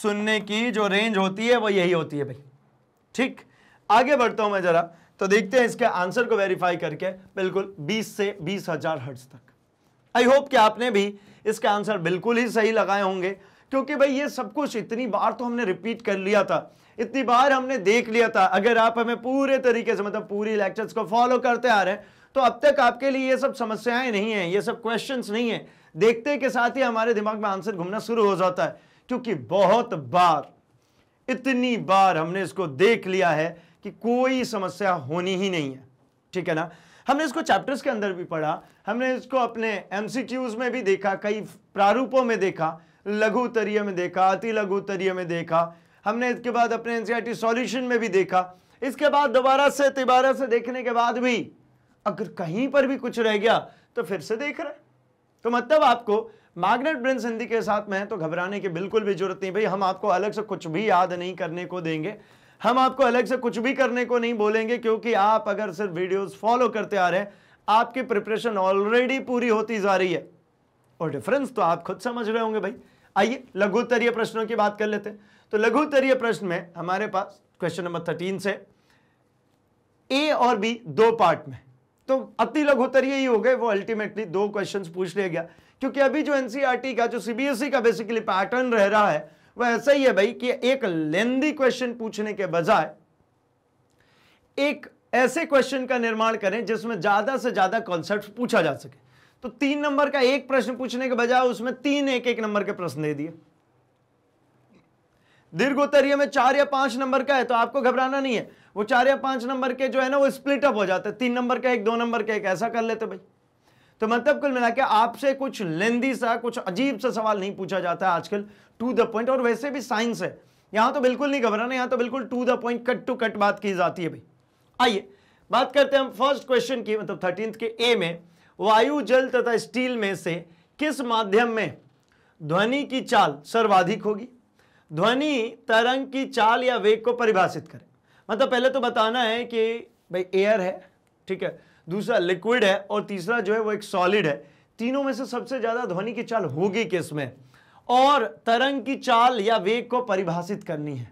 सुनने की जो रेंज होती है वो यही होती है भाई ठीक आगे बढ़ता हूं मैं जरा तो देखते हैं इसके आंसर को वेरीफाई करके बिल्कुल 20 से बीस हजार हर्ट्स तक आई होप कि आपने भी इसके आंसर बिल्कुल ही सही लगाए होंगे क्योंकि भाई ये सब कुछ इतनी बार तो हमने रिपीट कर लिया था इतनी बार हमने देख लिया था अगर आप हमें पूरे तरीके से मतलब पूरी लेक्चर्स को फॉलो करते आ रहे हैं तो अब तक आपके लिए ये सब समस्याएं नहीं है ये सब क्वेश्चंस नहीं है देखते के साथ ही हमारे दिमाग में आंसर घूमना शुरू हो जाता है क्योंकि बहुत बार इतनी बार हमने इसको देख लिया है कि कोई समस्या होनी ही नहीं है ठीक है ना हमने इसको चैप्टर्स के अंदर भी पढ़ा हमने इसको अपने एमसीक्यूज में भी देखा कई प्रारूपों में देखा लघु उत्तरीय में देखा अति लघु उत्तरीय में देखा हमने इसके बाद अपने एनसीईआरटी सॉल्यूशन e में भी देखा इसके बाद दोबारा से तिबारा से देखने के बाद भी अगर कहीं पर भी कुछ रह गया तो फिर से देख रहे तो मतलब आपको मैग्नेट ब्रेन संधि के साथ में तो घबराने की बिल्कुल भी जरूरत नहीं भाई हम आपको अलग से कुछ भी याद नहीं करने को देंगे हम आपको अलग से कुछ भी करने को नहीं बोलेंगे क्योंकि आप अगर सिर्फ वीडियोस फॉलो करते आ रहे हैं आपकी प्रिपरेशन ऑलरेडी पूरी होती जा रही है और डिफरेंस तो आप खुद समझ रहे होंगे भाई आइए लघुतरीय प्रश्नों की बात कर लेते हैं तो लघुतरीय प्रश्न में हमारे पास क्वेश्चन नंबर थर्टीन से ए और बी दो पार्ट में तो अति लघुतरीय ही हो गए वो अल्टीमेटली दो क्वेश्चन पूछ लिया गया क्योंकि अभी जो एनसीआरटी e का जो सीबीएसई e का बेसिकली पैटर्न रह रहा है वैसे ही है भाई कि एक लेंदी क्वेश्चन पूछने के बजाय एक ऐसे क्वेश्चन का निर्माण करें जिसमें ज्यादा से ज्यादा कॉन्सेप्ट पूछा जा सके तो तीन नंबर का एक प्रश्न पूछने के बजाय उसमें तीन एक एक नंबर के प्रश्न दे दिए दीर्घोत्तरीय में चार या पांच नंबर का है तो आपको घबराना नहीं है वो चार या पांच नंबर के जो है ना वो स्प्लिट अप हो जाते हैं तीन नंबर का एक दो नंबर का एक ऐसा कर लेते भाई तो मतलब कुल मिला के आपसे कुछ लेंदी सा कुछ अजीब सा सवाल नहीं पूछा जाता है आजकल टू द पॉइंट और वैसे भी साइंस है यहां तो बिल्कुल नहीं घबराना यहां तो बिल्कुल to the point cut to cut बात की जाती है भाई आइए बात करते हैं हम फर्स्ट क्वेश्चन की मतलब थर्टींथ के ए में वायु जल तथा स्टील में से किस माध्यम में ध्वनि की चाल सर्वाधिक होगी ध्वनि तरंग की चाल या वेग को परिभाषित करें मतलब पहले तो बताना है कि भाई एयर है ठीक है दूसरा लिक्विड है और तीसरा जो है वो एक सॉलिड है तीनों में से सबसे ज्यादा ध्वनि की चाल होगी किस में और तरंग की चाल या वेग को परिभाषित करनी है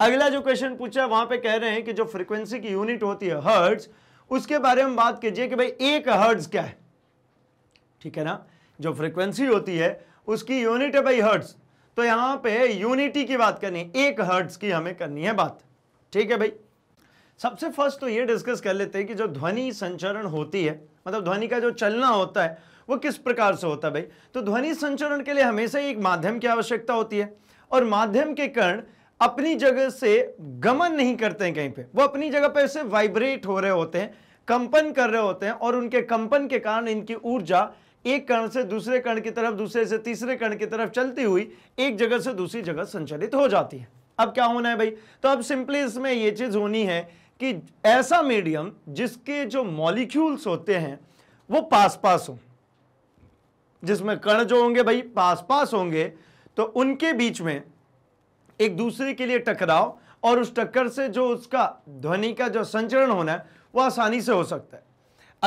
अगला जो क्वेश्चन पूछा है वहां पे कह रहे हैं कि जो फ्रीक्वेंसी की यूनिट होती है हर्ट्ज उसके बारे में बात कीजिए कि भाई एक हर्ट्ज क्या है ठीक है ना जो फ्रीक्वेंसी होती है उसकी यूनिट है भाई हर्ड्स तो यहां पे यूनिटी की बात करनी है एक हर्ड्स की हमें करनी है बात ठीक है भाई सबसे फर्स्ट तो ये डिस्कस कर लेते हैं कि जो ध्वनि संचरण होती है मतलब ध्वनि का जो चलना होता है वो किस प्रकार से होता है भाई तो ध्वनि संचरण के लिए हमेशा ही एक माध्यम की आवश्यकता होती है और माध्यम के कर्ण अपनी जगह से गमन नहीं करते हैं कहीं पे वो अपनी जगह पे ऐसे वाइब्रेट हो रहे होते हैं कंपन कर रहे होते हैं और उनके कंपन के कारण इनकी ऊर्जा एक कण से दूसरे कण की तरफ दूसरे से तीसरे कण की तरफ चलती हुई एक जगह से दूसरी जगह संचलित हो जाती है अब क्या होना है भाई तो अब सिंपली इसमें यह चीज होनी है कि ऐसा मीडियम जिसके जो मॉलिक्यूल्स होते हैं वो पास पास हों जिसमें कण जो होंगे भाई पास पास होंगे तो उनके बीच में एक दूसरे के लिए टकराव और उस टक्कर से जो उसका ध्वनि का जो संचरण होना है वो आसानी से हो सकता है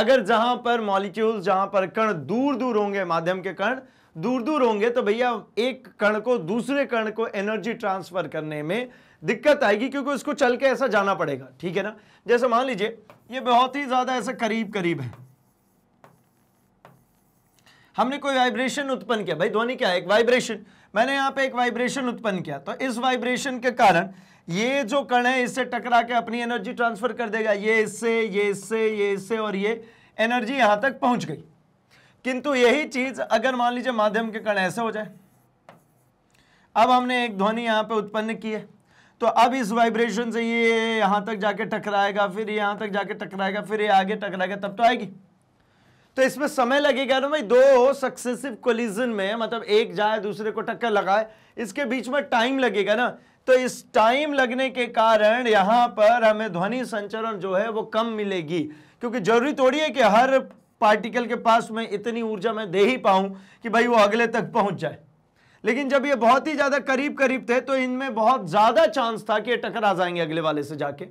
अगर जहां पर मॉलिक्यूल्स जहां पर कण दूर दूर होंगे माध्यम के कण दूर दूर होंगे तो भैया एक कण को दूसरे कण को एनर्जी ट्रांसफर करने में दिक्कत आएगी क्योंकि उसको चल के ऐसा जाना पड़ेगा ठीक है ना जैसे मान लीजिए ये बहुत ही ज़्यादा ऐसा करीब करीब है हमने कोई वाइब्रेशन उत्पन्न किया भाई ध्वनि क्या है एक वाइब्रेशन मैंने यहां पे एक वाइब्रेशन उत्पन्न किया तो इस वाइब्रेशन के कारण ये जो कण है इससे टकरा के अपनी एनर्जी ट्रांसफर कर देगा ये इससे ये इससे ये इससे और ये एनर्जी यहां तक पहुंच गई किंतु यही चीज़ अगर मान लीजिए माध्यम के कण ऐसे हो जाए अब हमने एक ध्वनि यहां पे उत्पन्न की है तो अब इस वाइब्रेशन से ये यहां तक जाके टकराएगा फिर यहां तक जाके टकराएगा फिर ये आगे टकराएगा तब तो आएगी तो इसमें समय लगेगा ना भाई दो सक्सेसिव कोलिजन में मतलब एक जाए दूसरे को टक्कर लगाए इसके बीच में टाइम लगेगा ना तो इस टाइम लगने के कारण यहां पर हमें ध्वनि संचरण जो है वो कम मिलेगी क्योंकि जरूरी थोड़ी है कि हर पार्टिकल के पास में इतनी ऊर्जा मैं दे ही पाऊं कि भाई वो अगले तक पहुंच जाए लेकिन जब ये बहुत ही ज़्यादा करीब करीब थे तो इनमें बहुत ज़्यादा चांस था कि ये आ जाएंगे अगले वाले से जाके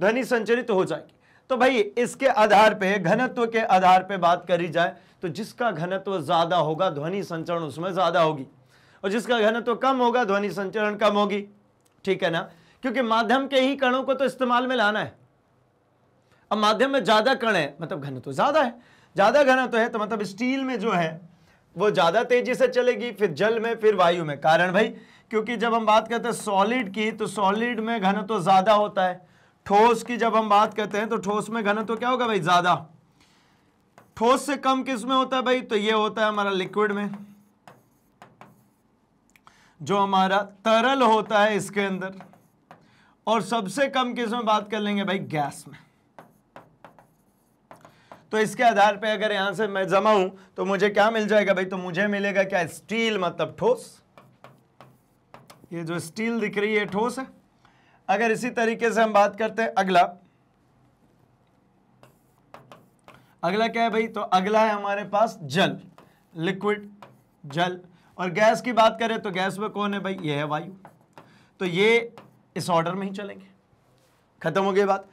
ध्वनि संचरित हो जाएगी तो भाई इसके आधार पे घनत्व के आधार पे बात करी जाए तो जिसका घनत्व ज़्यादा होगा ध्वनि संचरण उसमें ज़्यादा होगी और जिसका घनत्व कम होगा ध्वनि संचरण कम होगी ठीक है ना क्योंकि माध्यम के ही कणों को तो इस्तेमाल में लाना है अब माध्यम में ज़्यादा कण है मतलब घनत्व ज़्यादा है ज़्यादा घनत्व है तो मतलब स्टील में जो है वो ज़्यादा तेजी से चलेगी फिर जल में फिर वायु में कारण भाई क्योंकि जब हम बात करते हैं सॉलिड की तो सॉलिड में घन तो ज़्यादा होता है ठोस की जब हम बात करते हैं तो ठोस में घन तो क्या होगा भाई ज़्यादा ठोस से कम किस में होता है भाई तो ये होता है हमारा लिक्विड में जो हमारा तरल होता है इसके अंदर और सबसे कम किस में बात कर लेंगे भाई गैस में तो इसके आधार पे अगर यहां से मैं जमा हूं तो मुझे क्या मिल जाएगा भाई तो मुझे मिलेगा क्या स्टील मतलब ठोस ये जो स्टील दिख रही है ठोस है अगर इसी तरीके से हम बात करते हैं अगला अगला क्या है भाई तो अगला है हमारे पास जल लिक्विड जल और गैस की बात करें तो गैस में कौन है भाई ये है वायु तो ये इस ऑर्डर में ही चलेंगे खत्म हो गई बात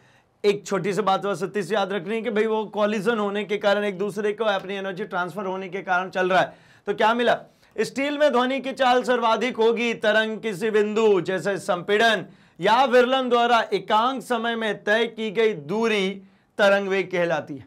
एक छोटी सी बात सत्य से याद रखनी है कि भाई वो कॉलिजन होने के कारण एक दूसरे को अपनी एनर्जी ट्रांसफर होने के कारण चल रहा है तो क्या मिला स्टील में ध्वनि की चाल सर्वाधिक होगी तरंग किसी बिंदु जैसे संपीड़न या विरलन द्वारा एकांक समय में तय की गई दूरी तरंग वेग कहलाती है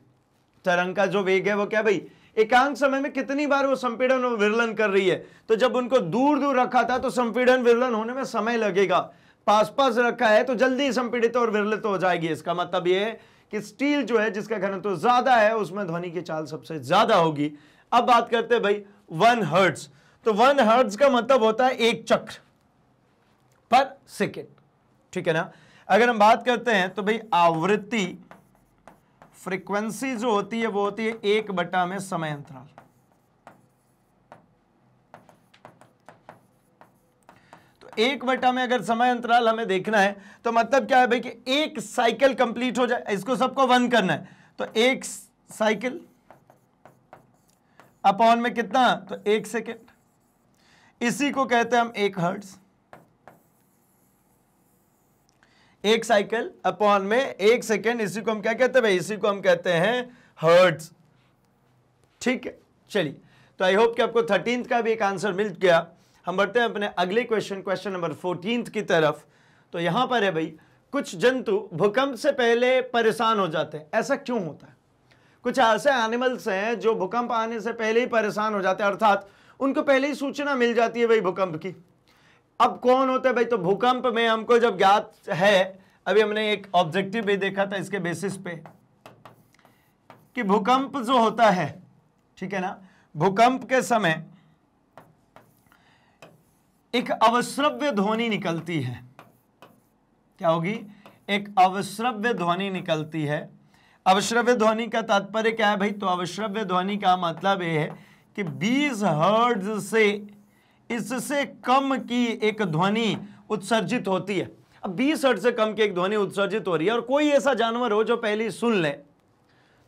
तरंग का जो वेग है वो क्या भाई एकांक समय में कितनी बार वो संपीड़न और विरलन कर रही है तो जब उनको दूर दूर रखा था तो संपीड़न विरलन होने में समय लगेगा पास पास रखा है तो जल्दी संपीड़ित और विरलित हो जाएगी इसका मतलब यह कि स्टील जो है जिसका घनत्व तो ज्यादा है उसमें ध्वनि की चाल सबसे ज्यादा होगी अब बात करते हैं भाई वन हर्ट्स तो वन हर्ट्स का मतलब होता है एक चक्र पर सेकेंड ठीक है ना अगर हम बात करते हैं तो भाई आवृत्ति फ्रीक्वेंसी जो होती है वो होती है एक बटा में समय अंतराल एक बटा में अगर समय अंतराल हमें देखना है तो मतलब क्या है भाई कि एक साइकिल कंप्लीट हो जाए इसको सबको वन करना है तो एक साइकिल अपॉन में कितना तो एक सेकेंड इसी को कहते हैं हम एक हर्ट्स एक साइकिल अपॉन में एक सेकेंड इसी को हम क्या कहते हैं भाई इसी को हम कहते हैं हर्ट्स ठीक है चलिए तो आई होप कि आपको थर्टींथ का भी एक आंसर मिल गया हम बढ़ते हैं अपने अगले क्वेश्चन क्वेश्चन नंबर फोर्टीन की तरफ तो यहां पर है भाई कुछ जंतु भूकंप से पहले परेशान हो जाते हैं ऐसा क्यों होता है कुछ ऐसे एनिमल्स हैं जो भूकंप आने से पहले ही परेशान हो जाते हैं अर्थात उनको पहले ही सूचना मिल जाती है भाई भूकंप की अब कौन होता है भाई तो भूकंप में हमको जब ज्ञात है अभी हमने एक ऑब्जेक्टिव भी देखा था इसके बेसिस पे कि भूकंप जो होता है ठीक है ना भूकंप के समय एक अवश्रव्य ध्वनि निकलती है क्या होगी एक अवश्रव्य ध्वनि निकलती है अवश्रव्य ध्वनि का तात्पर्य क्या है भाई तो अवश्रव्य ध्वनि का मतलब यह है कि 20 हर्ड से इससे कम की एक ध्वनि उत्सर्जित होती है अब 20 हर्ड से कम की एक ध्वनि उत्सर्जित हो रही है और कोई ऐसा जानवर हो जो पहले सुन ले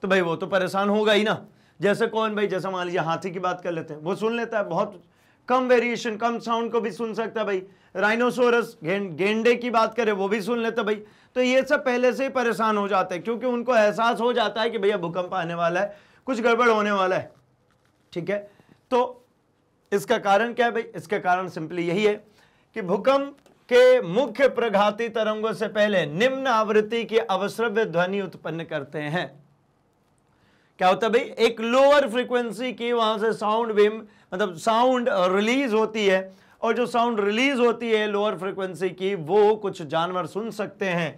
तो भाई वो तो परेशान होगा ही ना जैसे कौन भाई जैसे मान लीजिए हाथी की बात कर लेते हैं वो सुन लेता है बहुत कम वेरिएशन कम साउंड को भी सुन सकता भाई राइनोसोरस गेंडे की बात करें वो भी सुन लेते भाई तो ये सब पहले से ही परेशान हो जाते हैं क्योंकि उनको एहसास हो जाता है कि भैया भूकंप आने वाला है कुछ गड़बड़ होने वाला है ठीक है तो इसका कारण क्या है भाई इसका कारण सिंपली यही है कि भूकंप के मुख्य प्रघाती तरंगों से पहले निम्न आवृत्ति की अवश्रव्य ध्वनि उत्पन्न करते हैं क्या होता है भाई एक लोअर फ्रीक्वेंसी की वहां से साउंड वेम मतलब साउंड रिलीज होती है और जो साउंड रिलीज होती है लोअर फ्रीक्वेंसी की वो कुछ जानवर सुन सकते हैं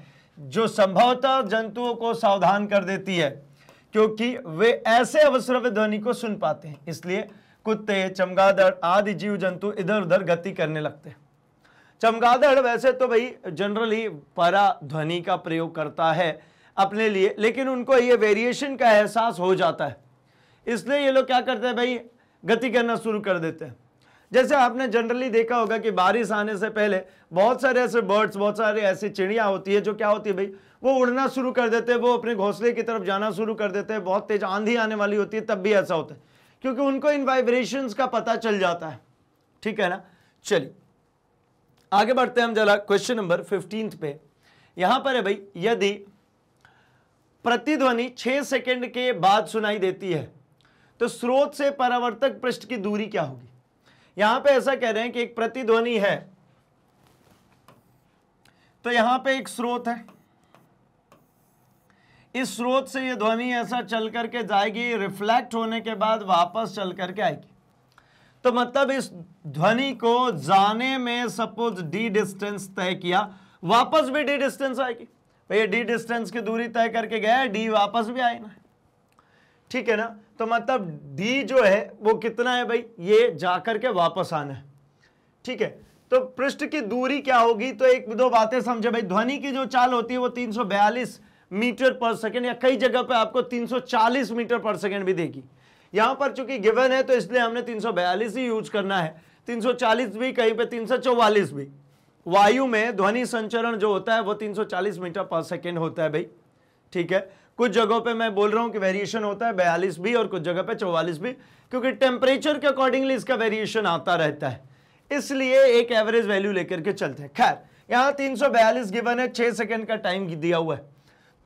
जो संभवतः जंतुओं को सावधान कर देती है क्योंकि वे ऐसे अवसर पर ध्वनि को सुन पाते हैं इसलिए कुत्ते चमगादड़ आदि जीव जंतु इधर उधर गति करने लगते हैं चमगादड़ वैसे तो भाई जनरली परा ध्वनि का प्रयोग करता है अपने लिए लेकिन उनको ये वेरिएशन का एहसास हो जाता है इसलिए ये लोग क्या करते हैं भाई गति करना शुरू कर देते हैं जैसे आपने जनरली देखा होगा कि बारिश आने से पहले बहुत सारे ऐसे बर्ड्स बहुत सारे ऐसी चिड़िया होती है जो क्या होती है भाई वो उड़ना शुरू कर देते हैं वो अपने घोंसले की तरफ जाना शुरू कर देते हैं बहुत तेज आंधी आने वाली होती है तब भी ऐसा होता है क्योंकि उनको इन वाइब्रेशंस का पता चल जाता है ठीक है ना चलिए आगे बढ़ते हैं हम जरा क्वेश्चन नंबर फिफ्टींथ पे यहां पर है भाई यदि प्रतिध्वनि छह सेकेंड के बाद सुनाई देती है तो स्रोत से परावर्तक पृष्ठ की दूरी क्या होगी यहां पे ऐसा कह रहे हैं कि एक प्रतिध्वनि है तो यहां पे एक स्रोत है इस स्रोत से यह ध्वनि ऐसा चल करके जाएगी रिफ्लेक्ट होने के बाद वापस चल करके आएगी तो मतलब इस ध्वनि को जाने में सपोज डी डिस्टेंस तय किया वापस भी डी डिस्टेंस आएगी भैया डी डिस्टेंस की दूरी तय करके गया डी वापस भी आए ना ठीक है ना तो मतलब डी जो है वो कितना है भाई ये जाकर के वापस आना है ठीक है तो पृष्ठ की दूरी क्या होगी तो एक दो बातें समझे भाई ध्वनि की जो चाल होती है वो 342 मीटर पर सेकेंड या कई जगह पे आपको 340 मीटर पर सेकेंड भी देगी यहां पर चूंकि गिवन है तो इसलिए हमने 342 ही यूज करना है 340 भी कहीं पे 344 भी वायु में ध्वनि संचरण जो होता है वो 340 मीटर पर सेकेंड होता है भाई ठीक है कुछ जगहों पे मैं बोल रहा हूँ कि वेरिएशन होता है बयालीस भी और कुछ जगह पे चौवालीस भी क्योंकि टेम्परेचर के अकॉर्डिंगली इसका वेरिएशन आता रहता है इसलिए एक एवरेज वैल्यू लेकर के चलते हैं खैर यहाँ तीन गिवन है छः सेकेंड का टाइम दिया हुआ है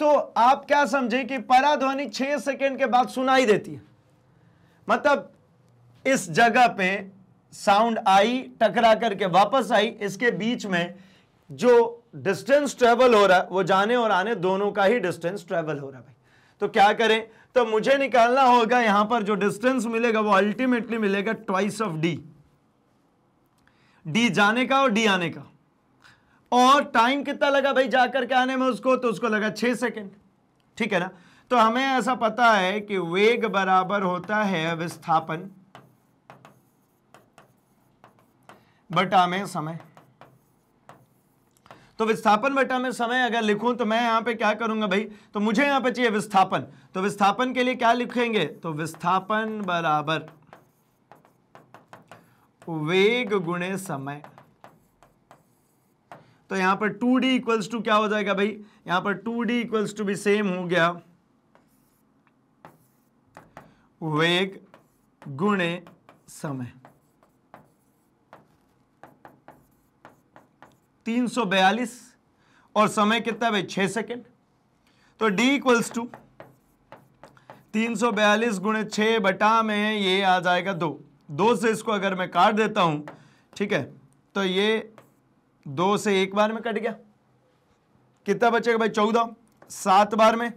तो आप क्या समझे कि पराध्वनि छः सेकेंड के बाद सुनाई देती है मतलब इस जगह पे साउंड आई टकरा करके वापस आई इसके बीच में जो डिस्टेंस ट्रेवल हो रहा है वो जाने और आने दोनों का ही डिस्टेंस ट्रेवल हो रहा है भाई तो क्या करें तो मुझे निकालना होगा यहां पर जो डिस्टेंस मिलेगा वो अल्टीमेटली मिलेगा ट्वाइस ऑफ डी डी जाने का और डी आने का और टाइम कितना लगा भाई जाकर के आने में उसको तो उसको लगा छह सेकेंड ठीक है ना तो हमें ऐसा पता है कि वेग बराबर होता है विस्थापन बटा में समय तो विस्थापन बटा में समय अगर लिखूं तो मैं यहां पे क्या करूंगा भाई तो मुझे यहां पे चाहिए विस्थापन तो विस्थापन के लिए क्या लिखेंगे तो विस्थापन बराबर वेग गुणे समय तो यहां पर टू डी इक्वल्स टू क्या हो जाएगा भाई यहां पर टू डी इक्वल्स टू भी सेम हो गया वेग गुणे समय 342 और समय कितना भाई छह सेकेंड तो d इक्वल्स टू तीन सौ बयालीस गुणे छ बटा में ये आ जाएगा दो दो से इसको अगर मैं काट देता हूं ठीक है तो ये दो से एक बार में कट गया कितना बचेगा भाई चौदह सात बार में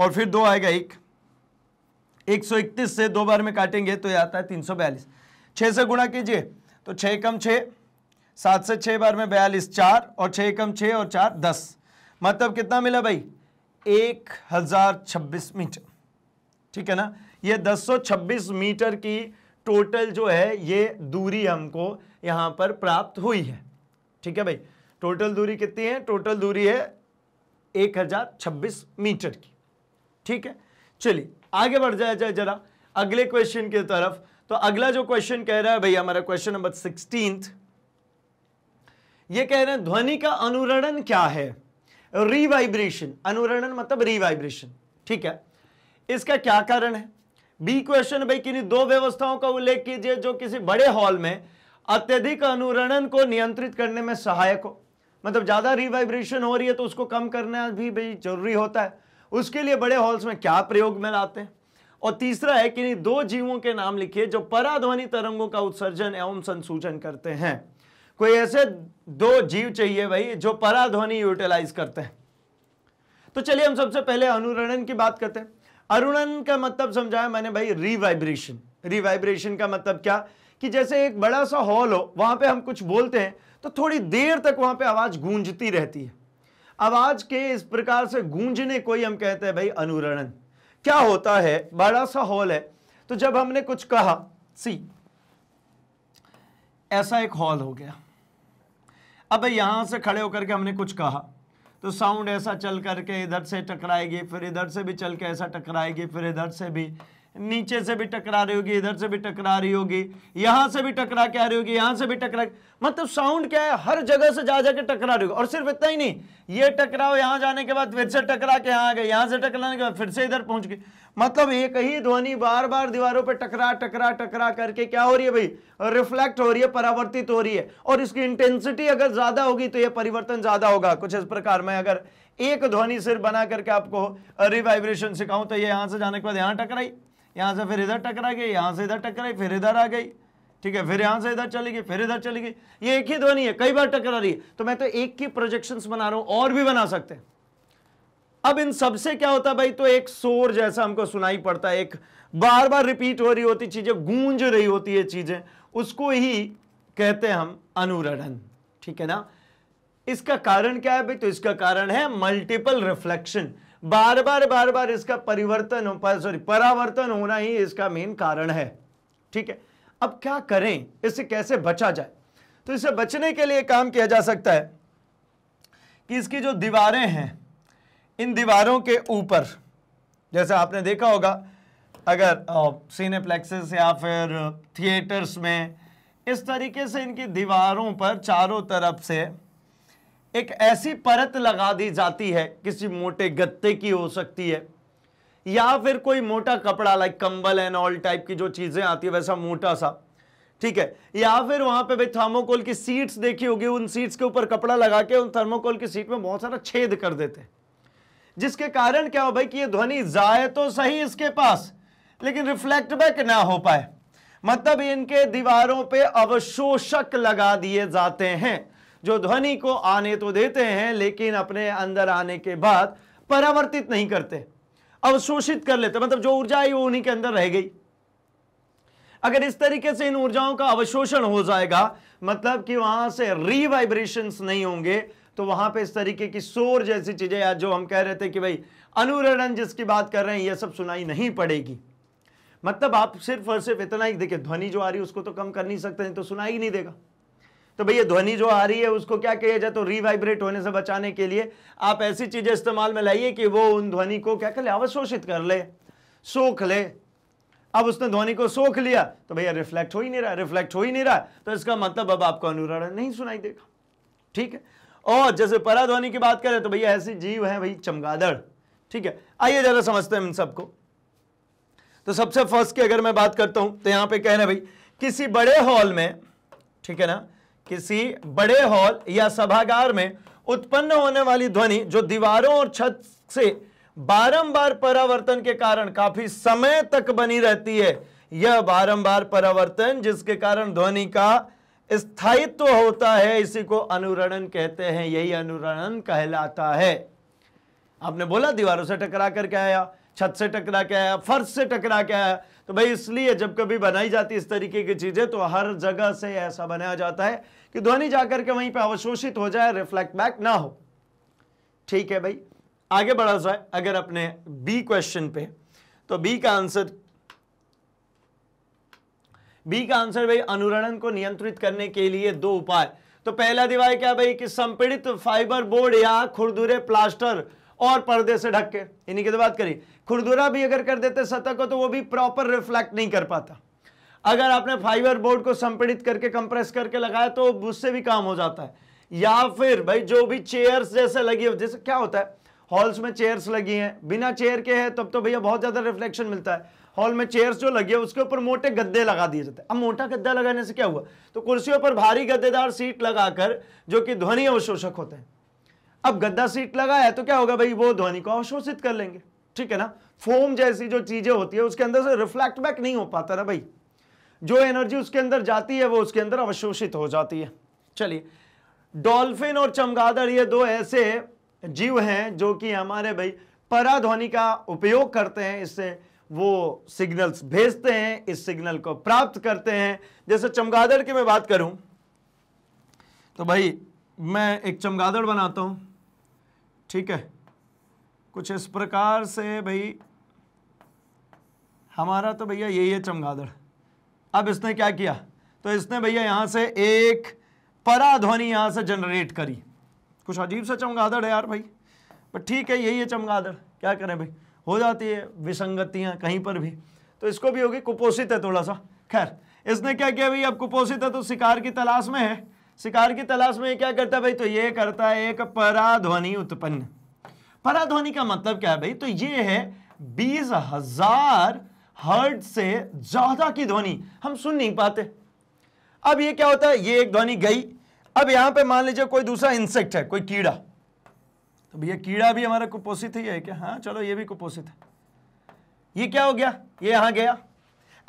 और फिर दो आएगा एक एक सौ इकतीस से दो बार में काटेंगे तो ये आता है तीन सौ बयालीस छह से गुणा कीजिए तो छह कम छः सात से छः बार में बयालीस चार और छः कम छः और चार दस मतलब कितना मिला भाई एक हज़ार छब्बीस मीटर ठीक है ना ये दस सौ छब्बीस मीटर की टोटल जो है ये दूरी हमको यहाँ पर प्राप्त हुई है ठीक है भाई टोटल दूरी कितनी है टोटल दूरी है एक हज़ार छब्बीस मीटर की ठीक है चलिए आगे बढ़ जाया जाए जरा अगले क्वेश्चन की तरफ तो अगला जो क्वेश्चन कह रहा है भैया हमारा क्वेश्चन नंबर सिक्सटीन्थ ये कह रहे हैं ध्वनि का अनुरणन क्या है रिवाइब्रेशन अनुरणन मतलब रिवाइब्रेशन ठीक है इसका क्या कारण है बी क्वेश्चन भाई किन्हीं दो व्यवस्थाओं का उल्लेख कीजिए जो किसी बड़े हॉल में अत्यधिक अनुरणन को नियंत्रित करने में सहायक हो मतलब ज़्यादा रिवाइब्रेशन हो रही है तो उसको कम करना भी भाई जरूरी होता है उसके लिए बड़े हॉल्स में क्या प्रयोग में लाते हैं और तीसरा है कि दो जीवों के नाम लिखिए जो पराध्वनि तरंगों का उत्सर्जन एवं संसूचन करते हैं कोई ऐसे दो जीव चाहिए भाई जो पराध्वनि यूटिलाइज करते हैं तो चलिए हम सबसे पहले अनुरणन की बात करते हैं अरुणन का मतलब समझाया मैंने भाई रिवाइब्रेशन रिवाइब्रेशन का मतलब क्या कि जैसे एक बड़ा सा हॉल हो वहां पे हम कुछ बोलते हैं तो थोड़ी देर तक वहां पे आवाज गूंजती रहती है आवाज के इस प्रकार से गूंजने को ही हम कहते हैं भाई अनुरणन क्या होता है बड़ा सा हॉल है तो जब हमने कुछ कहा सी ऐसा एक हॉल हो गया अब यहां से खड़े होकर के हमने कुछ कहा तो साउंड ऐसा चल करके इधर से टकराएगी फिर इधर से भी चल के ऐसा टकराएगी फिर इधर से भी नीचे से भी टकरा रही होगी इधर से भी टकरा रही होगी यहां से भी टकरा के आ रही होगी यहां से भी टकरा मतलब साउंड क्या है हर जगह से जा जाके टकरा रही होगी और सिर्फ इतना ही नहीं ये टकराओ यहां जाने के बाद फिर से टकरा के यहां आ गए यहां से टकराने के बाद फिर से इधर पहुंच गए मतलब एक ही ध्वनि बार बार दीवारों पर टकरा टकरा टकरा करके क्या हो रही है भाई रिफ्लेक्ट हो रही है परावर्तित हो रही है और इसकी इंटेंसिटी अगर ज्यादा होगी तो यह परिवर्तन ज्यादा होगा कुछ इस प्रकार में अगर एक ध्वनि सिर्फ बना करके आपको रिवाइब्रेशन सिखाऊं तो ये यहां से जाने के बाद यहां टकराई यहाँ से फिर इधर टकरा गई यहाँ से इधर टकराई फिर इधर आ गई ठीक है फिर यहाँ से इधर चली गई फिर इधर चली गई ये एक ही ध्वनि है कई बार टकरा रही है तो मैं तो एक ही प्रोजेक्शन बना रहा हूँ और भी बना सकते हैं अब इन सबसे क्या होता भाई तो एक शोर जैसा हमको सुनाई पड़ता है एक बार बार रिपीट हो रही होती चीज़ें गूंज रही होती है चीज़ें उसको ही कहते हैं हम अनुरणन ठीक है ना इसका कारण क्या है भाई तो इसका कारण है मल्टीपल रिफ्लेक्शन बार बार बार बार इसका परिवर्तन सॉरी परावर्तन होना ही इसका मेन कारण है ठीक है अब क्या करें इससे कैसे बचा जाए तो इससे बचने के लिए काम किया जा सकता है कि इसकी जो दीवारें हैं इन दीवारों के ऊपर जैसे आपने देखा होगा अगर सिनेप्लेक्सेस या फिर थिएटर्स में इस तरीके से इनकी दीवारों पर चारों तरफ से एक ऐसी परत लगा दी जाती है किसी मोटे गत्ते की हो सकती है या फिर कोई मोटा कपड़ा लाइक कंबल एंड ऑल टाइप की जो चीज़ें आती है वैसा मोटा सा ठीक है या फिर वहां पे भाई थर्मोकोल की सीट्स देखी होगी उन सीट्स के ऊपर कपड़ा लगा के उन थर्मोकोल की सीट में बहुत सारा छेद कर देते हैं जिसके कारण क्या हो भाई कि ये ध्वनि जाए तो सही इसके पास लेकिन रिफ्लेक्ट बैक ना हो पाए मतलब इनके दीवारों पे अवशोषक लगा दिए जाते हैं जो ध्वनि को आने तो देते हैं लेकिन अपने अंदर आने के बाद परावर्तित नहीं करते अवशोषित कर लेते मतलब जो ऊर्जा आई वो उन्हीं के अंदर रह गई अगर इस तरीके से इन ऊर्जाओं का अवशोषण हो जाएगा मतलब कि वहां से रिवाइब्रेशन नहीं होंगे तो वहां पे इस तरीके की शोर जैसी चीजें या जो हम कह रहे थे कि भाई अनुरणन जिसकी बात कर रहे हैं यह सब सुनाई नहीं पड़ेगी मतलब आप सिर्फ और सिर्फ इतना ही देखिए ध्वनि जो आ रही है उसको तो कम कर नहीं सकते हैं तो सुनाई नहीं देगा तो भैया ध्वनि जो आ रही है उसको क्या किया जाए तो रिवाइब्रेट होने से बचाने के लिए आप ऐसी चीजें इस्तेमाल में लाइए कि वो उन ध्वनि को क्या कर ले अवशोषित कर ले सोख ले अब उसने ध्वनि को सोख लिया तो भैया रिफ्लेक्ट हो ही नहीं रहा रिफ्लेक्ट हो ही नहीं रहा तो इसका मतलब अब आपको अनुरण नहीं सुनाई देगा ठीक है और जैसे पराध्वनि की बात करें तो भैया ऐसे जीव है भाई चमगादड़ ठीक है आइए जरा समझते हैं इन सबको तो सबसे फर्स्ट की अगर मैं बात करता हूं तो यहां पे कह रहे भाई किसी बड़े हॉल में ठीक है ना किसी बड़े हॉल या सभागार में उत्पन्न होने वाली ध्वनि जो दीवारों और छत से बारंबार परावर्तन के कारण काफी समय तक बनी रहती है यह बारंबार परावर्तन जिसके कारण ध्वनि का स्थायित्व होता है इसी को अनुरणन कहते हैं यही अनुरणन कहलाता है आपने बोला दीवारों से टकरा करके आया छत से टकरा के आया फर्श से टकरा के आया तो भाई इसलिए जब कभी बनाई जाती इस तरीके की चीजें तो हर जगह से ऐसा बनाया जाता है कि ध्वनि जाकर के वहीं पर अवशोषित हो जाए रिफ्लेक्ट बैक ना हो ठीक है भाई आगे बढ़ा जाए अगर अपने बी क्वेश्चन पे तो बी का आंसर बी का आंसर भाई अनुरणन को नियंत्रित करने के लिए दो उपाय तो पहला दिवाय क्या भाई कि संपीड़ित फाइबर बोर्ड या खुरदुरे प्लास्टर और पर्दे से ढक के इन्हीं की तो बात करी खुरदुरा भी अगर कर देते सतह को तो वो भी प्रॉपर रिफ्लेक्ट नहीं कर पाता अगर आपने फाइबर बोर्ड को संपीड़ित करके कंप्रेस करके लगाया तो उससे भी काम हो जाता है या फिर भाई जो भी चेयर्स जैसे लगी हो जैसे क्या होता है हॉल्स में चेयर्स लगी हैं बिना चेयर के है तब तो भैया बहुत ज़्यादा रिफ्लेक्शन मिलता है हॉल में चेयर्स जो लगी है उसके ऊपर मोटे गद्दे लगा दिए जाते हैं अब मोटा गद्दा लगाने से क्या हुआ तो कुर्सियों पर भारी गद्देदार सीट लगाकर जो कि ध्वनि अवशोषक होते हैं अब गद्दा सीट लगाया तो क्या होगा भाई वो ध्वनि को अवशोषित कर लेंगे ठीक है ना फोम जैसी जो चीजें होती है उसके अंदर से रिफ्लेक्ट बैक नहीं हो पाता ना भाई जो एनर्जी उसके अंदर जाती है वो उसके अंदर अवशोषित हो जाती है चलिए डॉल्फिन और चमगादड़ ये दो ऐसे जीव हैं जो कि हमारे भाई पराध्वनि का उपयोग करते हैं इससे वो सिग्नल्स भेजते हैं इस सिग्नल को प्राप्त करते हैं जैसे चमगादड़ की मैं बात करूं तो भाई मैं एक चमगादड़ बनाता हूं ठीक है कुछ इस प्रकार से भाई हमारा तो भैया यही है चमगादड़ अब इसने क्या किया तो इसने भैया यहाँ से एक पराध्वनि यहाँ से जनरेट करी कुछ अजीब सा चमगादड़ है यार भाई पर ठीक है यही है चमगादड़ क्या करें भाई हो जाती है विसंगतियां कहीं पर भी तो इसको भी होगी कुपोषित है थोड़ा सा खैर इसने क्या किया भाई अब कुपोषित है तो शिकार की तलाश में है शिकार की तलाश में क्या करता है भाई तो यह करता है एक पराध्वनि उत्पन्न पराध्वनि का मतलब क्या है भाई तो यह है बीस हजार हर्ट से ज्यादा की ध्वनि हम सुन नहीं पाते अब यह क्या होता है यह एक ध्वनि गई अब यहां पे मान लीजिए कोई दूसरा इंसेक्ट है कोई कीड़ा तो भैया कीड़ा भी हमारा कुपोषित ही है क्या हाँ चलो ये भी कुपोषित है ये क्या हो गया ये यहां गया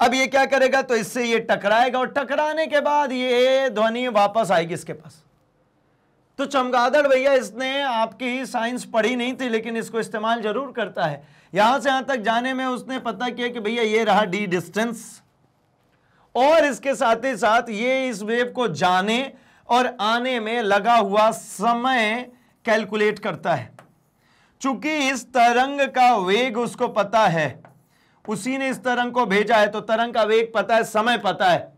अब ये क्या करेगा तो इससे ये टकराएगा और टकराने के बाद ये ध्वनि वापस आएगी इसके पास तो चमगादड़ भैया इसने आपकी साइंस पढ़ी नहीं थी लेकिन इसको इस्तेमाल जरूर करता है यहां से यहां तक जाने में उसने पता किया कि भैया ये रहा डी डिस्टेंस और इसके साथ ही साथ ये इस वेव को जाने और आने में लगा हुआ समय कैलकुलेट करता है चूंकि इस तरंग का वेग उसको पता है उसी ने इस तरंग को भेजा है तो तरंग का वेग पता है समय पता है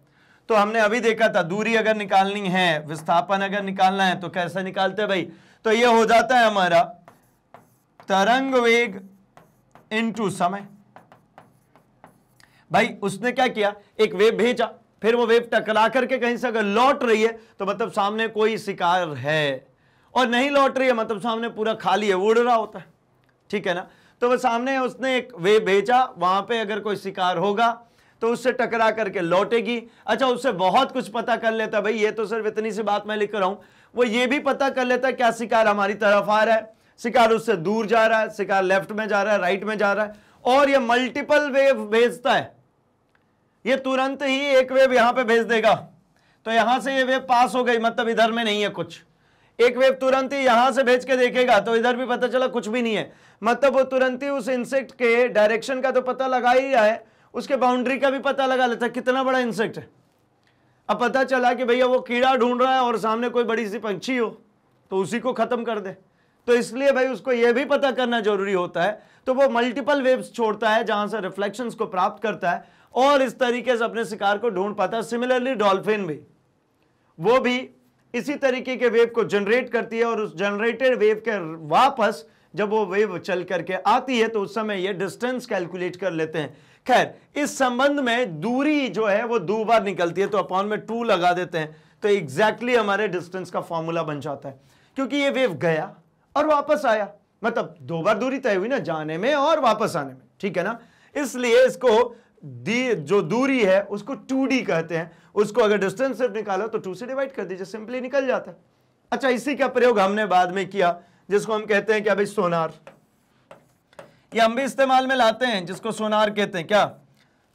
तो हमने अभी देखा था दूरी अगर निकालनी है विस्थापन अगर निकालना है तो कैसे निकालते हैं भाई तो ये हो जाता है हमारा तरंग वेग इंटू समय भाई उसने क्या किया एक वेव भेजा फिर वो वेव टकरा करके कहीं से अगर लौट रही है तो मतलब सामने कोई शिकार है और नहीं लौट रही है मतलब सामने पूरा खाली है उड़ रहा होता है ठीक है ना तो वह सामने उसने एक वे भेजा वहां पे अगर कोई शिकार होगा तो उससे टकरा करके लौटेगी अच्छा उससे बहुत कुछ पता कर लेता भाई ये तो सिर्फ इतनी सी बात मैं लिख रहा हूं वो ये भी पता कर लेता क्या शिकार हमारी तरफ आ रहा है शिकार उससे दूर जा रहा है शिकार लेफ्ट में जा रहा है राइट में जा रहा है और ये मल्टीपल वेव भेजता है ये तुरंत ही एक वेव यहां पे भेज देगा तो यहां से ये वेव पास हो गई मतलब इधर में नहीं है कुछ एक वेव तुरंत ही यहां से भेज के देखेगा तो इधर भी पता चला कुछ भी नहीं है मतलब वो तुरंत ही उस इंसेक्ट के डायरेक्शन का तो पता लगा ही रहा है उसके बाउंड्री का भी पता लगा लेता कितना बड़ा इंसेक्ट है अब पता चला कि भैया वो कीड़ा ढूंढ रहा है और सामने कोई बड़ी सी पंछी हो तो उसी को ख़त्म कर दे तो इसलिए भाई उसको यह भी पता करना जरूरी होता है तो वो मल्टीपल वेव्स छोड़ता है जहां से रिफ्लेक्शंस को प्राप्त करता है और इस तरीके से अपने शिकार को ढूंढ पाता है सिमिलरली डॉल्फिन भी वो भी इसी तरीके के वेव को जनरेट करती है और उस जनरेटेड वेव के वापस जब वो वेव चल करके आती है तो उस समय ये डिस्टेंस कैलकुलेट कर लेते हैं खैर इस संबंध में दूरी जो है वो दो बार निकलती है तो अपॉन में टू लगा देते हैं तो एग्जैक्टली exactly हमारे डिस्टेंस का फॉर्मूला बन जाता है क्योंकि ये वेव गया और वापस आया मतलब दो बार दूरी तय हुई ना जाने में और वापस आने में ठीक है ना इसलिए इसको जो दूरी है उसको टू कहते हैं उसको अगर डिस्टेंस सिर्फ निकालो तो टू से डिवाइड कर दीजिए सिंपली निकल जाता है अच्छा इसी का प्रयोग हमने बाद में किया जिसको हम कहते हैं क्या भाई सोनार ये हम भी इस्तेमाल में लाते हैं जिसको सोनार कहते हैं क्या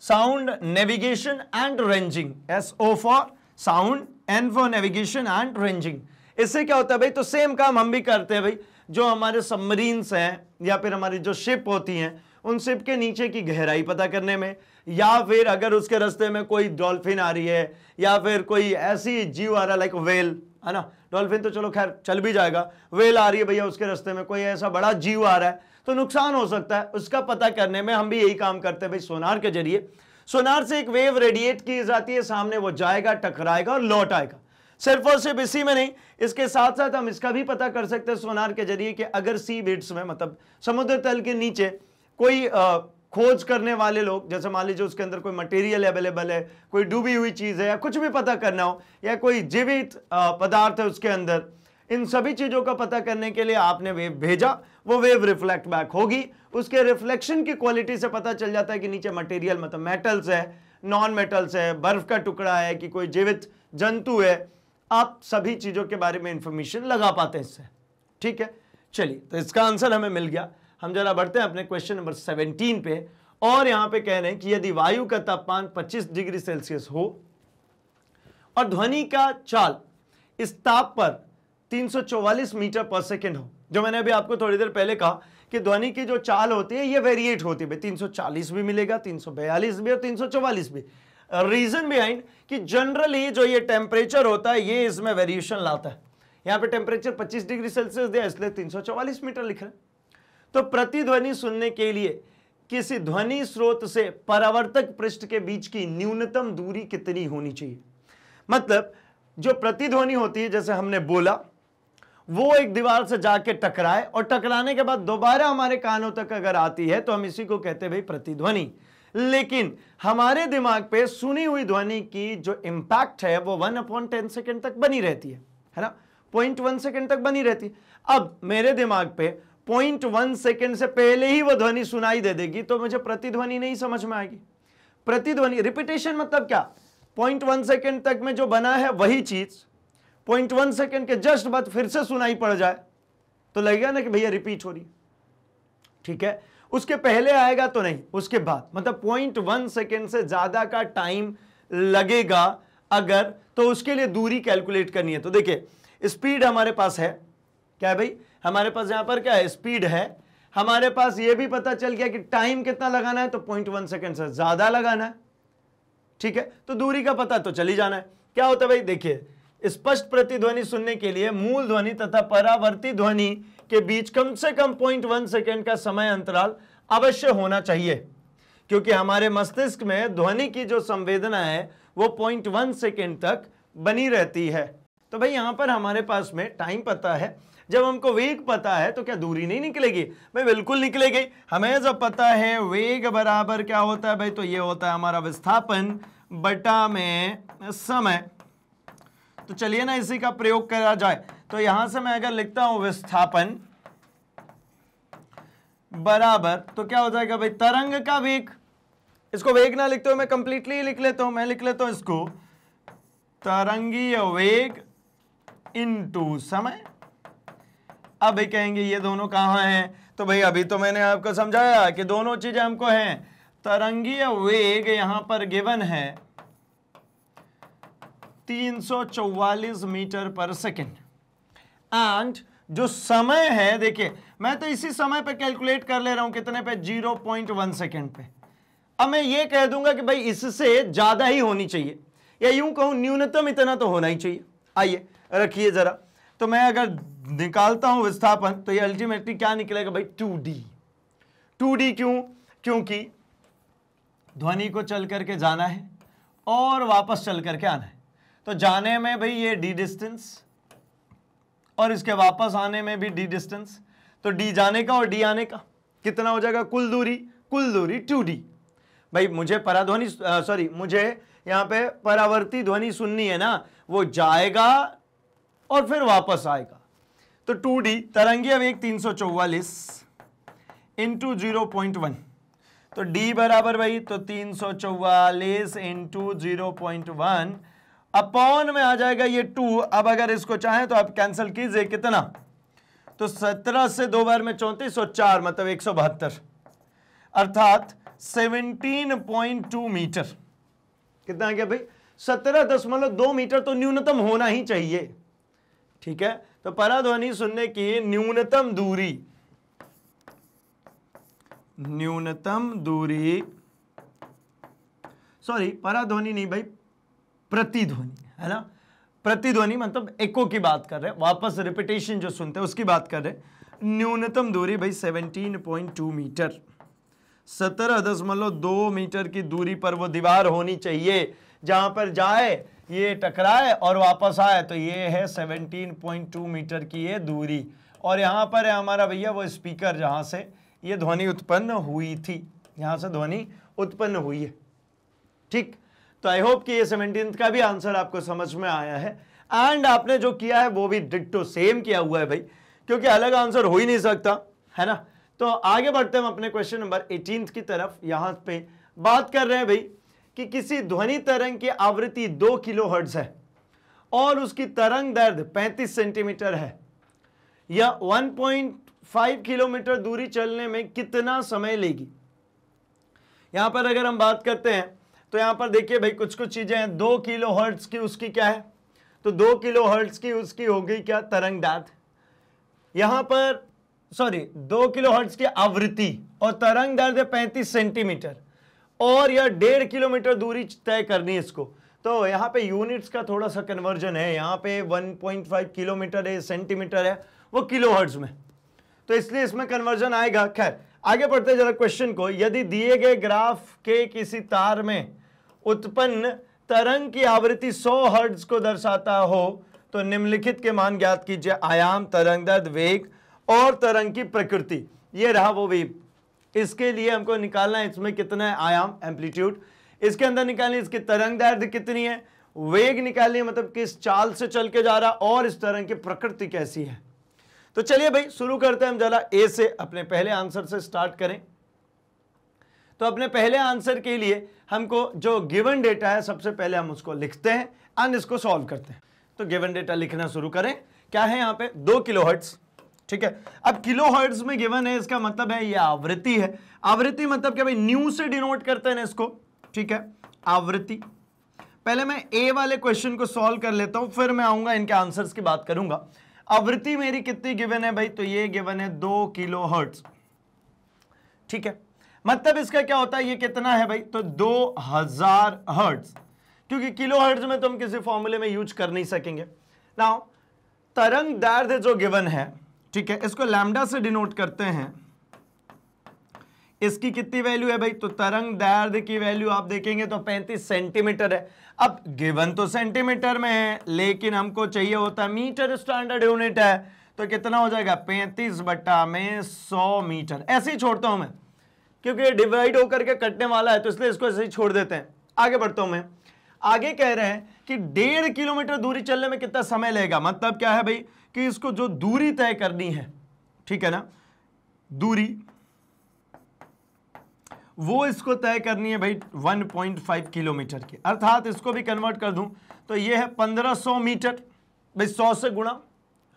sound navigation and ranging S O for sound N for navigation and ranging इससे क्या होता है भाई तो सेम काम हम भी करते हैं भाई जो हमारे सबमरीन्स हैं या फिर हमारी जो शिप होती हैं उन शिप के नीचे की गहराई पता करने में या फिर अगर उसके रास्ते में कोई डॉल्फिन आ रही है या फिर कोई ऐसी जीव आ रहा लाइक वेल है ना डॉल्फिन तो चलो खैर चल भी जाएगा वेल आ रही है भैया उसके रस्ते में कोई ऐसा बड़ा जीव आ रहा है तो नुकसान हो सकता है उसका पता करने में हम भी यही काम करते हैं भाई सोनार के जरिए सोनार से एक वेव रेडिएट की जाती है सामने वो जाएगा टकराएगा और लौट आएगा सिर्फ और सिर्फ इसी में नहीं इसके साथ साथ हम इसका भी पता कर सकते हैं सोनार के जरिए कि अगर सी बिट्स में मतलब समुद्र तल के नीचे कोई आ, खोज करने वाले लोग जैसे मान लीजिए उसके अंदर कोई मटेरियल अवेलेबल है कोई डूबी हुई चीज़ है या कुछ भी पता करना हो या कोई जीवित पदार्थ है उसके अंदर इन सभी चीज़ों का पता करने के लिए आपने वेव भेजा वो वेव रिफ्लेक्ट बैक होगी उसके रिफ्लेक्शन की क्वालिटी से पता चल जाता है कि नीचे मटेरियल मतलब मेटल्स है नॉन मेटल्स है बर्फ का टुकड़ा है कि कोई जीवित जंतु है आप सभी चीज़ों के बारे में इंफॉर्मेशन लगा पाते हैं इससे ठीक है चलिए तो इसका आंसर हमें मिल गया हम जरा बढ़ते हैं अपने क्वेश्चन नंबर सेवनटीन पे और यहां पे कह रहे हैं कि यदि वायु का तापमान 25 डिग्री सेल्सियस हो और ध्वनि का चाल इस ताप पर 344 मीटर पर सेकेंड हो जो मैंने अभी आपको थोड़ी देर पहले कहा कि ध्वनि की जो चाल होती है ये वेरिएट होती है तीन चालीस भी मिलेगा बयालीस भी और चौवालीस भी रीजन बिहाइंड कि जनरली जो ये टेम्परेचर होता है ये इसमें वेरिएशन लाता है यहां पे टेम्परेचर 25 डिग्री सेल्सियस दिया इसलिए 344 मीटर लिख रहे हैं तो प्रतिध्वनि सुनने के लिए किसी ध्वनि स्रोत से परावर्तक पृष्ठ के बीच की न्यूनतम दूरी कितनी होनी चाहिए मतलब जो प्रतिध्वनि होती है जैसे हमने बोला वो एक दीवार से जाके टकराए और टकराने के बाद दोबारा हमारे कानों तक अगर आती है तो हम इसी को कहते हैं भाई प्रतिध्वनि लेकिन हमारे दिमाग पे सुनी हुई ध्वनि की जो इंपैक्ट है वो वन अपॉन टेन सेकेंड तक बनी रहती है है ना पॉइंट वन सेकेंड तक बनी रहती है अब मेरे दिमाग पे पॉइंट वन सेकेंड से पहले ही वो ध्वनि सुनाई दे देगी तो मुझे प्रतिध्वनि नहीं समझ में आएगी प्रतिध्वनि रिपीटेशन मतलब क्या पॉइंट वन सेकेंड तक में जो बना है वही चीज पॉइंट वन सेकेंड के जस्ट बाद फिर से सुनाई पड़ जाए तो लगेगा ना कि भैया रिपीट हो रही ठीक है उसके पहले आएगा तो नहीं उसके बाद मतलब पॉइंट वन सेकेंड से ज्यादा का टाइम लगेगा अगर तो उसके लिए दूरी कैलकुलेट करनी है तो देखिए स्पीड हमारे पास है क्या है भाई हमारे पास यहाँ पर क्या है स्पीड है हमारे पास ये भी पता चल गया कि टाइम कितना लगाना है तो पॉइंट वन सेकेंड से ज़्यादा लगाना है ठीक है तो दूरी का पता तो चली जाना है क्या होता है भाई देखिए स्पष्ट प्रतिध्वनि सुनने के लिए मूल ध्वनि तथा परावर्ती ध्वनि के बीच कम से कम पॉइंट वन सेकेंड का समय अंतराल अवश्य होना चाहिए क्योंकि हमारे मस्तिष्क में ध्वनि की जो संवेदना है वो पॉइंट वन सेकेंड तक बनी रहती है तो भाई यहां पर हमारे पास में टाइम पता है जब हमको वेग पता है तो क्या दूरी नहीं निकलेगी भाई बिल्कुल निकलेगी हमें जब पता है वेग बराबर क्या होता है भाई तो ये होता है हमारा विस्थापन बटा में समय तो चलिए ना इसी का प्रयोग करा जाए तो यहां से मैं अगर लिखता हूं विस्थापन बराबर तो क्या हो जाएगा भाई तरंग का वेग इसको वेग ना लिखते हो मैं कंप्लीटली लिख लेता हूं मैं लिख लेता हूं इसको तरंगीय वेग इनटू समय अब भाई कहेंगे ये दोनों कहाँ हैं तो भाई अभी तो मैंने आपको समझाया कि दोनों चीज़ें हमको हैं तरंगीय वेग यहां पर गिवन है 344 मीटर पर सेकेंड एंड जो समय है देखिए मैं तो इसी समय पे कैलकुलेट कर ले रहा हूं कितने पे 0.1 सेकेंड पे अब मैं ये कह दूंगा कि भाई इससे ज़्यादा ही होनी चाहिए या यूं कहूं न्यूनतम इतना तो होना ही चाहिए आइए रखिए ज़रा तो मैं अगर निकालता हूं विस्थापन तो ये अल्टीमेटली क्या निकलेगा भाई टू डी टू डी क्यों क्योंकि ध्वनि को चल करके जाना है और वापस चल करके आना है तो जाने में भाई ये डी डिस्टेंस और इसके वापस आने में भी डी डिस्टेंस तो डी जाने का और डी आने का कितना हो जाएगा कुल दूरी कुल दूरी टू डी भाई मुझे पराध्वनि सॉरी मुझे यहां पे परावर्ती ध्वनि सुननी है ना वो जाएगा और फिर वापस आएगा तो टू डी तरंगी अवेग तीन सौ चौवालीस इंटू जीरो पॉइंट वन तो d बराबर भाई तो तीन सौ चौवालीस into zero point one upon में आ जाएगा ये टू अब अगर इसको चाहें तो आप कैंसिल कीजिए कितना तो सत्रह से दो बार में चौंतीस सौ चार मतलब एक सौ बहत्तर अर्थात सेवनटीन पॉइंट टू मीटर कितना आ गया भाई सत्रह दशमलव दो मीटर तो न्यूनतम होना ही चाहिए ठीक है तो पराध्वनि सुनने की न्यूनतम दूरी न्यूनतम दूरी सॉरी पराध्वनि नहीं भाई प्रतिध्वनि है ना प्रतिध्वनि मतलब एको की बात कर रहे हैं वापस रिपीटेशन जो सुनते हैं उसकी बात कर रहे हैं न्यूनतम दूरी भाई 17.2 मीटर सत्रह दशमलव दो मीटर की दूरी पर वो दीवार होनी चाहिए जहां पर जाए ये टकराए और वापस आए तो ये है 17.2 मीटर की ये दूरी और यहाँ पर है हमारा भैया वो स्पीकर जहाँ से ये ध्वनि उत्पन्न हुई थी यहाँ से ध्वनि उत्पन्न हुई है ठीक तो आई होप कि ये सेवनटीन का भी आंसर आपको समझ में आया है एंड आपने जो किया है वो भी डिट्टो सेम किया हुआ है भाई क्योंकि अलग आंसर हो ही नहीं सकता है ना तो आगे बढ़ते हम अपने क्वेश्चन नंबर एटीन की तरफ यहाँ पे बात कर रहे हैं भाई कि किसी ध्वनि तरंग की आवृत्ति दो किलो हर्ट्ज है और उसकी तरंग दर्द 35 सेंटीमीटर है यह 1.5 किलोमीटर दूरी चलने में कितना समय लेगी यहां पर अगर हम बात करते हैं तो यहां पर देखिए भाई कुछ कुछ चीजें हैं दो किलो हर्ट्स की उसकी क्या है तो दो किलो हर्ट्स की उसकी हो गई क्या तरंग दर्द यहां पर सॉरी दो किलो हर्ट्स की आवृत्ति और तरंग दर्द है पैंतीस सेंटीमीटर और यह डेढ़ किलोमीटर दूरी तय करनी है इसको तो यहाँ पे यूनिट्स का थोड़ा सा कन्वर्जन है यहाँ पे 1.5 किलोमीटर है सेंटीमीटर है वो किलो में तो इसलिए इसमें कन्वर्जन आएगा खैर आगे बढ़ते जरा क्वेश्चन को यदि दिए गए ग्राफ के किसी तार में उत्पन्न तरंग की आवृत्ति 100 हर्ट्ज को दर्शाता हो तो निम्नलिखित के मान ज्ञात कीजिए आयाम तरंग दर्द वेग और तरंग की प्रकृति ये रहा वो भी इसके लिए हमको निकालना है इसमें कितना है आयाम एम्पलीट्यूड इसके अंदर निकालनी इसकी तरंग दर्द कितनी है वेग निकालनी मतलब किस चाल से चल के जा रहा और इस तरंग की प्रकृति कैसी है तो चलिए भाई शुरू करते हैं हम जरा ए से अपने पहले आंसर से स्टार्ट करें तो अपने पहले आंसर के लिए हमको जो गिवन डेटा है सबसे पहले हम उसको लिखते हैं एंड इसको सॉल्व करते हैं तो गिवन डेटा लिखना शुरू करें क्या है यहां पे दो किलोहट्स ठीक है अब किलो हर्ट्स में गिवन है इसका मतलब है ये आवृत्ति है आवृत्ति मतलब क्या भाई न्यू से डिनोट करते हैं इसको ठीक है आवृत्ति पहले मैं ए वाले क्वेश्चन को सॉल्व कर लेता हूं फिर मैं आऊंगा इनके आंसर्स की बात करूंगा आवृत्ति मेरी कितनी गिवन है भाई तो ये गिवन है दो किलो हर्ट्स ठीक है मतलब इसका क्या होता है ये कितना है भाई तो दो हजार हर्ट्स क्योंकि किलो हर्ट्स में तो हम किसी फॉर्मूले में यूज कर नहीं सकेंगे ना तरंग दर्द जो गिवन है ठीक है इसको लैमडा से डिनोट करते हैं इसकी कितनी वैल्यू है भाई तो तरंग दैर्ध की वैल्यू आप देखेंगे तो 35 सेंटीमीटर है अब गिवन तो सेंटीमीटर में है लेकिन हमको चाहिए होता मीटर स्टैंडर्ड यूनिट है तो कितना हो जाएगा 35 बट्टा में 100 मीटर ऐसे ही छोड़ता हूं मैं क्योंकि डिवाइड होकर के कटने वाला है तो इसलिए इसको ऐसे ही छोड़ देते हैं आगे बढ़ता हूं मैं आगे कह रहे हैं कि डेढ़ किलोमीटर दूरी चलने में कितना समय लेगा मतलब क्या है भाई कि इसको जो दूरी तय करनी है ठीक है ना दूरी वो इसको तय करनी है भाई 1.5 किलोमीटर की अर्थात इसको भी कन्वर्ट कर दूं तो ये है 1500 मीटर भाई 100 से गुणा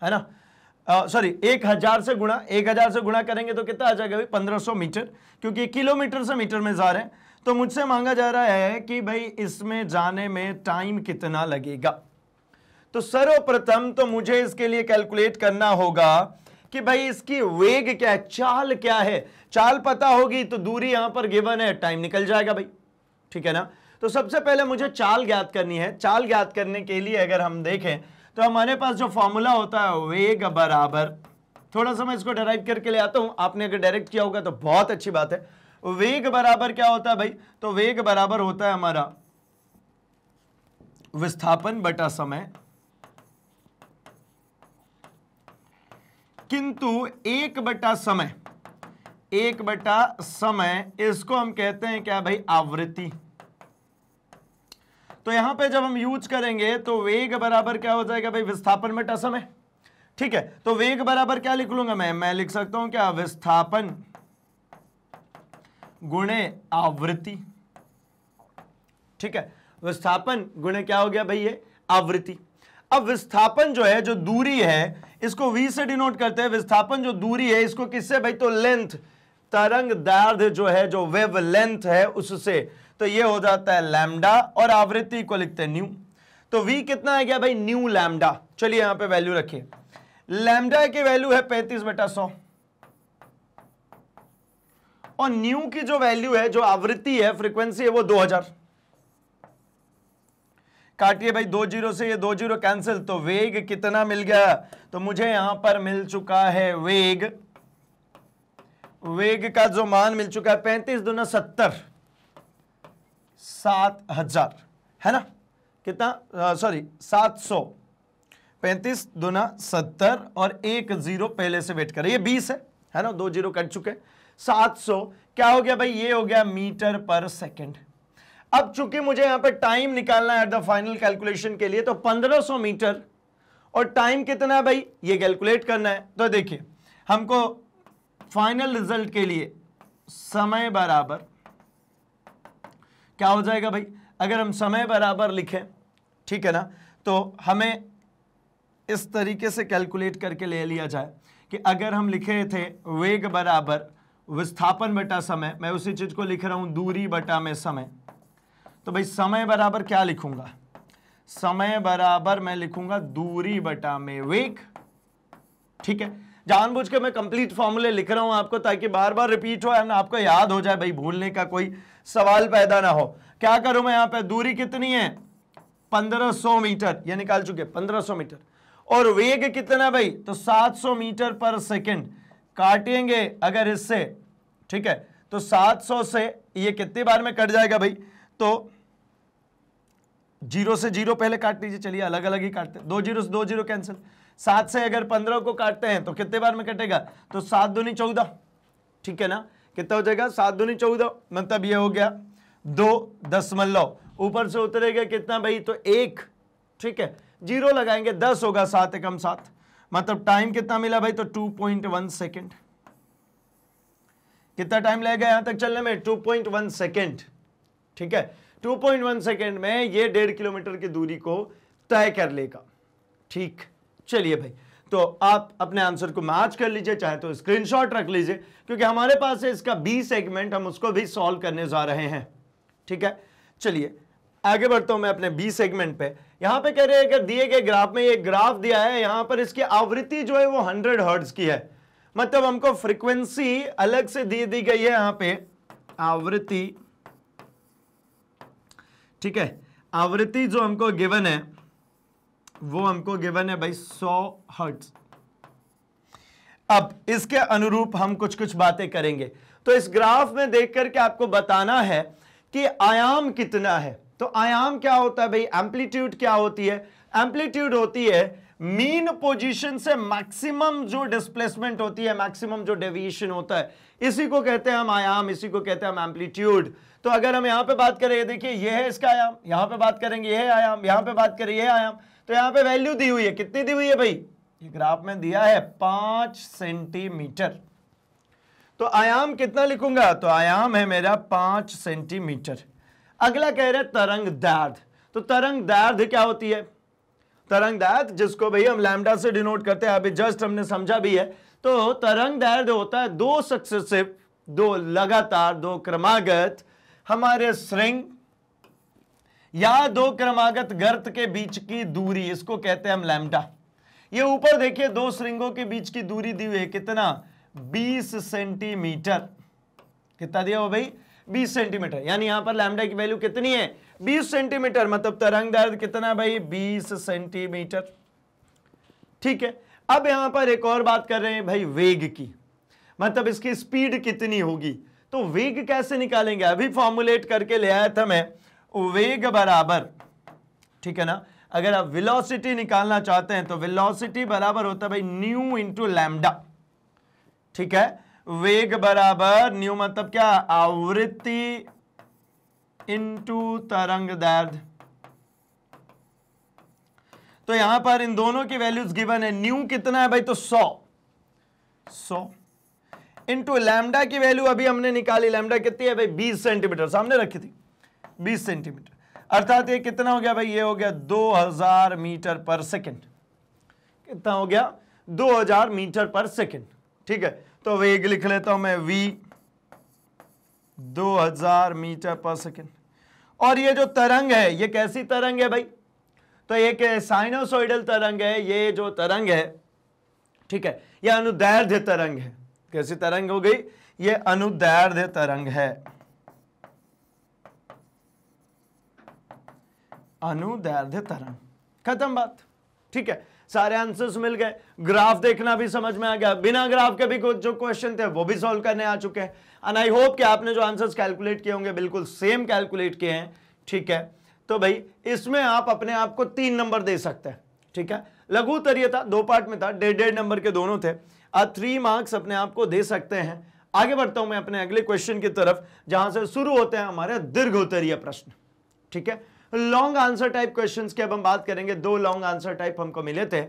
है ना सॉरी एक हजार से गुणा एक हजार से गुणा करेंगे तो कितना आ जाएगा भाई 1500 मीटर क्योंकि किलोमीटर से मीटर में जा रहे हैं तो मुझसे मांगा जा रहा है कि भाई इसमें जाने में टाइम कितना लगेगा तो सर्वप्रथम तो मुझे इसके लिए कैलकुलेट करना होगा कि भाई इसकी वेग क्या है चाल क्या है चाल पता होगी तो दूरी यहां पर गिवन है टाइम निकल जाएगा भाई ठीक है ना तो सबसे पहले मुझे चाल ज्ञात करनी है चाल ज्ञात करने के लिए अगर हम देखें तो हमारे पास जो फॉर्मूला होता है वेग बराबर थोड़ा सा मैं इसको डायरेक्ट करके ले आता हूं आपने अगर डायरेक्ट किया होगा तो बहुत अच्छी बात है वेग बराबर क्या होता है भाई तो वेग बराबर होता है हमारा विस्थापन बटा समय किंतु एक बटा समय एक बटा समय इसको हम कहते हैं क्या भाई आवृत्ति तो यहां पे जब हम यूज करेंगे तो वेग बराबर क्या हो जाएगा भाई विस्थापन बटा समय ठीक है तो वेग बराबर क्या लिख लूंगा मैं मैं लिख सकता हूं क्या विस्थापन गुणे आवृत्ति ठीक है विस्थापन गुणे क्या हो गया भाई ये आवृत्ति अब विस्थापन जो है जो दूरी है इसको वी से डिनोट करते हैं विस्थापन जो दूरी है इसको किससे भाई तो लेंथ तरंग दैर्घ्य जो है जो वेव लेंथ है उससे तो ये हो जाता है लैमडा और आवृत्ति को लिखते हैं न्यू तो वी कितना है क्या भाई न्यू लैमडा चलिए यहां पे वैल्यू रखिए लैमडा की वैल्यू है पैंतीस बेटा सौ और न्यू की जो वैल्यू है जो आवृत्ति है फ्रीक्वेंसी है वो दो हजार काटिए भाई दो जीरो से ये दो जीरो कैंसिल तो वेग कितना मिल गया तो मुझे यहां पर मिल चुका है वेग वेग का जो मान मिल चुका है पैंतीस दुना सत्तर सात हजार है ना कितना सॉरी सात सौ पैंतीस दुना सत्तर और एक जीरो पहले से वेट करें ये बीस है है ना दो जीरो कट चुके सात सौ क्या हो गया भाई ये हो गया मीटर पर सेकंड अब चूंकि मुझे यहां पर टाइम निकालना है द फाइनल कैलकुलेशन के लिए तो 1500 मीटर और टाइम कितना है भाई ये कैलकुलेट करना है तो देखिए हमको फाइनल रिजल्ट के लिए समय बराबर क्या हो जाएगा भाई अगर हम समय बराबर लिखें ठीक है ना तो हमें इस तरीके से कैलकुलेट करके ले लिया जाए कि अगर हम लिखे थे वेग बराबर विस्थापन बटा समय मैं उसी चीज़ को लिख रहा हूं दूरी बटा में समय तो भाई समय बराबर क्या लिखूंगा समय बराबर मैं लिखूंगा दूरी बटा में वेग ठीक है जानबूझ के मैं कंप्लीट फॉर्मूले लिख रहा हूं आपको ताकि बार बार रिपीट हो आपको याद हो जाए भाई भूलने का कोई सवाल पैदा ना हो क्या करूं मैं यहां पे दूरी कितनी है 1500 मीटर ये निकाल चुके 1500 मीटर और वेग कितना भाई तो 700 मीटर पर सेकंड काटेंगे अगर इससे ठीक है तो 700 से ये कितनी बार में कट जाएगा भाई तो जीरो से जीरो पहले काट लीजिए चलिए अलग अलग ही काटते दो जीरो से दो जीरो कैंसिल सात से अगर पंद्रह को काटते हैं तो कितने बार में कटेगा तो सात दूनी चौदह ठीक है ना कितना हो जाएगा सात दूनी चौदह मतलब ये हो गया दो दशमलव ऊपर से उतरेगा कितना भाई तो एक ठीक है जीरो लगाएंगे दस होगा सात एकम सात मतलब टाइम कितना मिला भाई तो टू पॉइंट वन सेकेंड कितना टाइम लगेगा यहां तक चलने में टू पॉइंट वन सेकेंड ठीक है 2.1 सेकेंड में ये डेढ़ किलोमीटर की दूरी को तय कर लेगा ठीक चलिए भाई तो आप अपने आंसर को मैच कर लीजिए चाहे तो स्क्रीनशॉट रख लीजिए क्योंकि हमारे पास है इसका बी सेगमेंट हम उसको भी सॉल्व करने जा रहे हैं ठीक है चलिए आगे बढ़ता हूं मैं अपने बी सेगमेंट पे यहां पे कह रहे हैं कि दिए गए ग्राफ में ये ग्राफ दिया है यहां पर इसकी आवृत्ति जो है वो हंड्रेड हर्ड्स की है मतलब हमको फ्रीक्वेंसी अलग से दी दी गई है यहां पे आवृत्ति ठीक है आवृत्ति जो हमको गिवन है वो हमको गिवन है भाई 100 हर्ट्ज अब इसके अनुरूप हम कुछ कुछ बातें करेंगे तो इस ग्राफ में देख करके आपको बताना है कि आयाम कितना है तो आयाम क्या होता है भाई एम्पलीट्यूड क्या होती है एम्पलीट्यूड होती है मीन पोजीशन से मैक्सिमम जो डिस्प्लेसमेंट होती है मैक्सिमम जो डेविएशन होता है इसी को कहते हैं हम आयाम इसी को कहते हैं हम एम्पलीट्यूड तो अगर हम यहां पे बात करें ये देखिए ये है इसका आयाम यहां पे बात करेंगे ये आयाम यहां पे बात करें ये आयाम तो यहां पे वैल्यू दी हुई है कितनी दी हुई है भाई ये ग्राफ में दिया है पांच सेंटीमीटर तो आयाम कितना लिखूंगा तो आयाम है मेरा पांच सेंटीमीटर अगला कह रहे तरंग दर्द तो तरंग दर्द क्या होती है तरंग दर्द जिसको भाई हम लैमडा से डिनोट करते हैं अभी जस्ट हमने समझा भी है तो तरंग दर्द होता है दो सक्सेसिव दो लगातार दो क्रमागत हमारे श्रृंग या दो क्रमागत गर्त के बीच की दूरी इसको कहते हैं हम लैमडा ये ऊपर देखिए दो श्रृंगों के बीच की दूरी दी हुई है कितना 20 सेंटीमीटर कितना दिया हो भाई 20 सेंटीमीटर यानी यहां पर लैमडा की वैल्यू कितनी है 20 सेंटीमीटर मतलब तरंग दर्द कितना भाई 20 सेंटीमीटर ठीक है अब यहां पर एक और बात कर रहे हैं भाई वेग की मतलब इसकी स्पीड कितनी होगी तो वेग कैसे निकालेंगे अभी फॉर्मुलेट करके ले आया था मैं वेग बराबर ठीक है ना अगर आप वेलोसिटी निकालना चाहते हैं तो वेलोसिटी बराबर होता है भाई न्यू इंटू लैमडा ठीक है वेग बराबर न्यू मतलब क्या आवृत्ति इंटू तरंग दर्द तो यहां पर इन दोनों की वैल्यूज गिवन है न्यू कितना है भाई तो सौ सौ इंटू लैमडा की वैल्यू अभी हमने निकाली लैमडा कितनी है भाई बीस सेंटीमीटर सामने रखी थी बीस सेंटीमीटर अर्थात ये कितना हो गया भाई ये हो गया दो हजार मीटर पर सेकेंड कितना हो गया दो हजार मीटर पर सेकेंड ठीक है तो वेग लिख लेता हूं मैं वी 2000 मीटर पर सेकेंड और ये जो तरंग है ये कैसी तरंग है भाई तो एक साइनोसोइडल तरंग है ये जो तरंग है ठीक है यह अनुदैर्ध्य तरंग है कैसी तरंग हो गई ये अनुदैर्ध्य तरंग है अनुदैर्ध्य तरंग खत्म बात ठीक है सारे आंसर्स मिल गए ग्राफ देखना भी समझ में आ गया बिना ग्राफ के भी कुछ जो क्वेश्चन थे वो भी सॉल्व करने आ चुके हैं एंड आई होप कि आपने जो आंसर्स कैलकुलेट किए होंगे बिल्कुल सेम कैलकुलेट किए हैं ठीक है तो भाई इसमें आप अपने आप को तीन नंबर दे सकते हैं ठीक है लघु तरीय था दो पार्ट में था डेढ़ डेढ़ नंबर के दोनों थे थ्री मार्क्स अपने आप को दे सकते हैं आगे बढ़ता हूं मैं अपने अगले क्वेश्चन की तरफ जहां से शुरू होते हैं हमारे दीर्घोत्तरीय प्रश्न ठीक है लॉन्ग आंसर टाइप क्वेश्चन की अब हम बात करेंगे दो लॉन्ग आंसर टाइप हमको मिले थे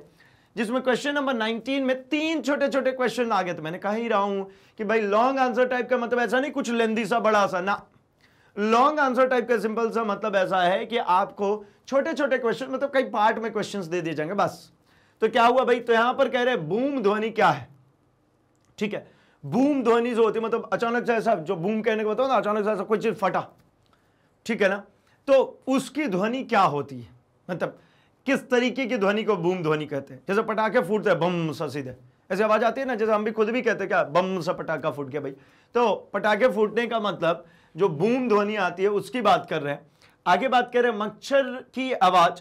जिसमें क्वेश्चन नंबर 19 में तीन छोटे छोटे क्वेश्चन आ गए तो मैंने कहा ही रहा हूं कि भाई लॉन्ग आंसर टाइप का मतलब ऐसा नहीं कुछ लेंदी सा बड़ा सा ना लॉन्ग आंसर टाइप का सिंपल सा मतलब ऐसा है कि आपको छोटे छोटे क्वेश्चन मतलब कई पार्ट में क्वेश्चन दे दिए जाएंगे बस तो क्या हुआ भाई तो यहां पर कह रहे बूम ध्वनि क्या है ठीक है बूम ध्वनि जो होती है मतलब अचानक से ऐसा जो बूम कहने को बताओ ना अचानक से ऐसा कोई चीज़ फटा ठीक है ना तो उसकी ध्वनि क्या होती है मतलब किस तरीके की ध्वनि को बूम ध्वनि कहते हैं जैसे पटाखे फूटते हैं बम सा सीधे ऐसे आवाज़ आती है ना जैसे हम भी खुद भी कहते हैं क्या बम सा पटाखा फूट गया भाई तो पटाखे फूटने का मतलब जो बूम ध्वनि आती है उसकी बात कर रहे हैं आगे बात करें मच्छर की आवाज़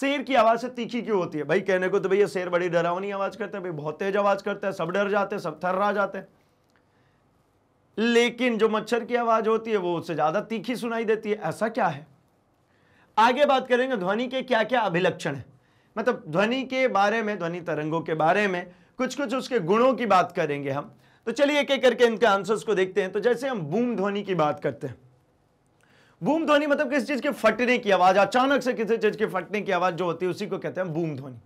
शेर की आवाज से तीखी क्यों होती है भाई कहने को तो भैया शेर बड़ी डरावनी आवाज करते हैं भाई बहुत तेज आवाज करते हैं सब डर जाते हैं सब थर्रा जाते हैं लेकिन जो मच्छर की आवाज होती है वो उससे ज्यादा तीखी सुनाई देती है ऐसा क्या है आगे बात करेंगे ध्वनि के क्या क्या अभिलक्षण है मतलब ध्वनि के बारे में ध्वनि तरंगों के बारे में कुछ कुछ उसके गुणों की बात करेंगे हम तो चलिए एक एक करके इनके आंसर्स को देखते हैं तो जैसे हम बूम ध्वनि की बात करते हैं बूम ध्वनि मतलब किसी चीज के फटने की आवाज अचानक से किसी चीज के फटने की आवाज जो होती है उसी को कहते हैं बूम ध्वनि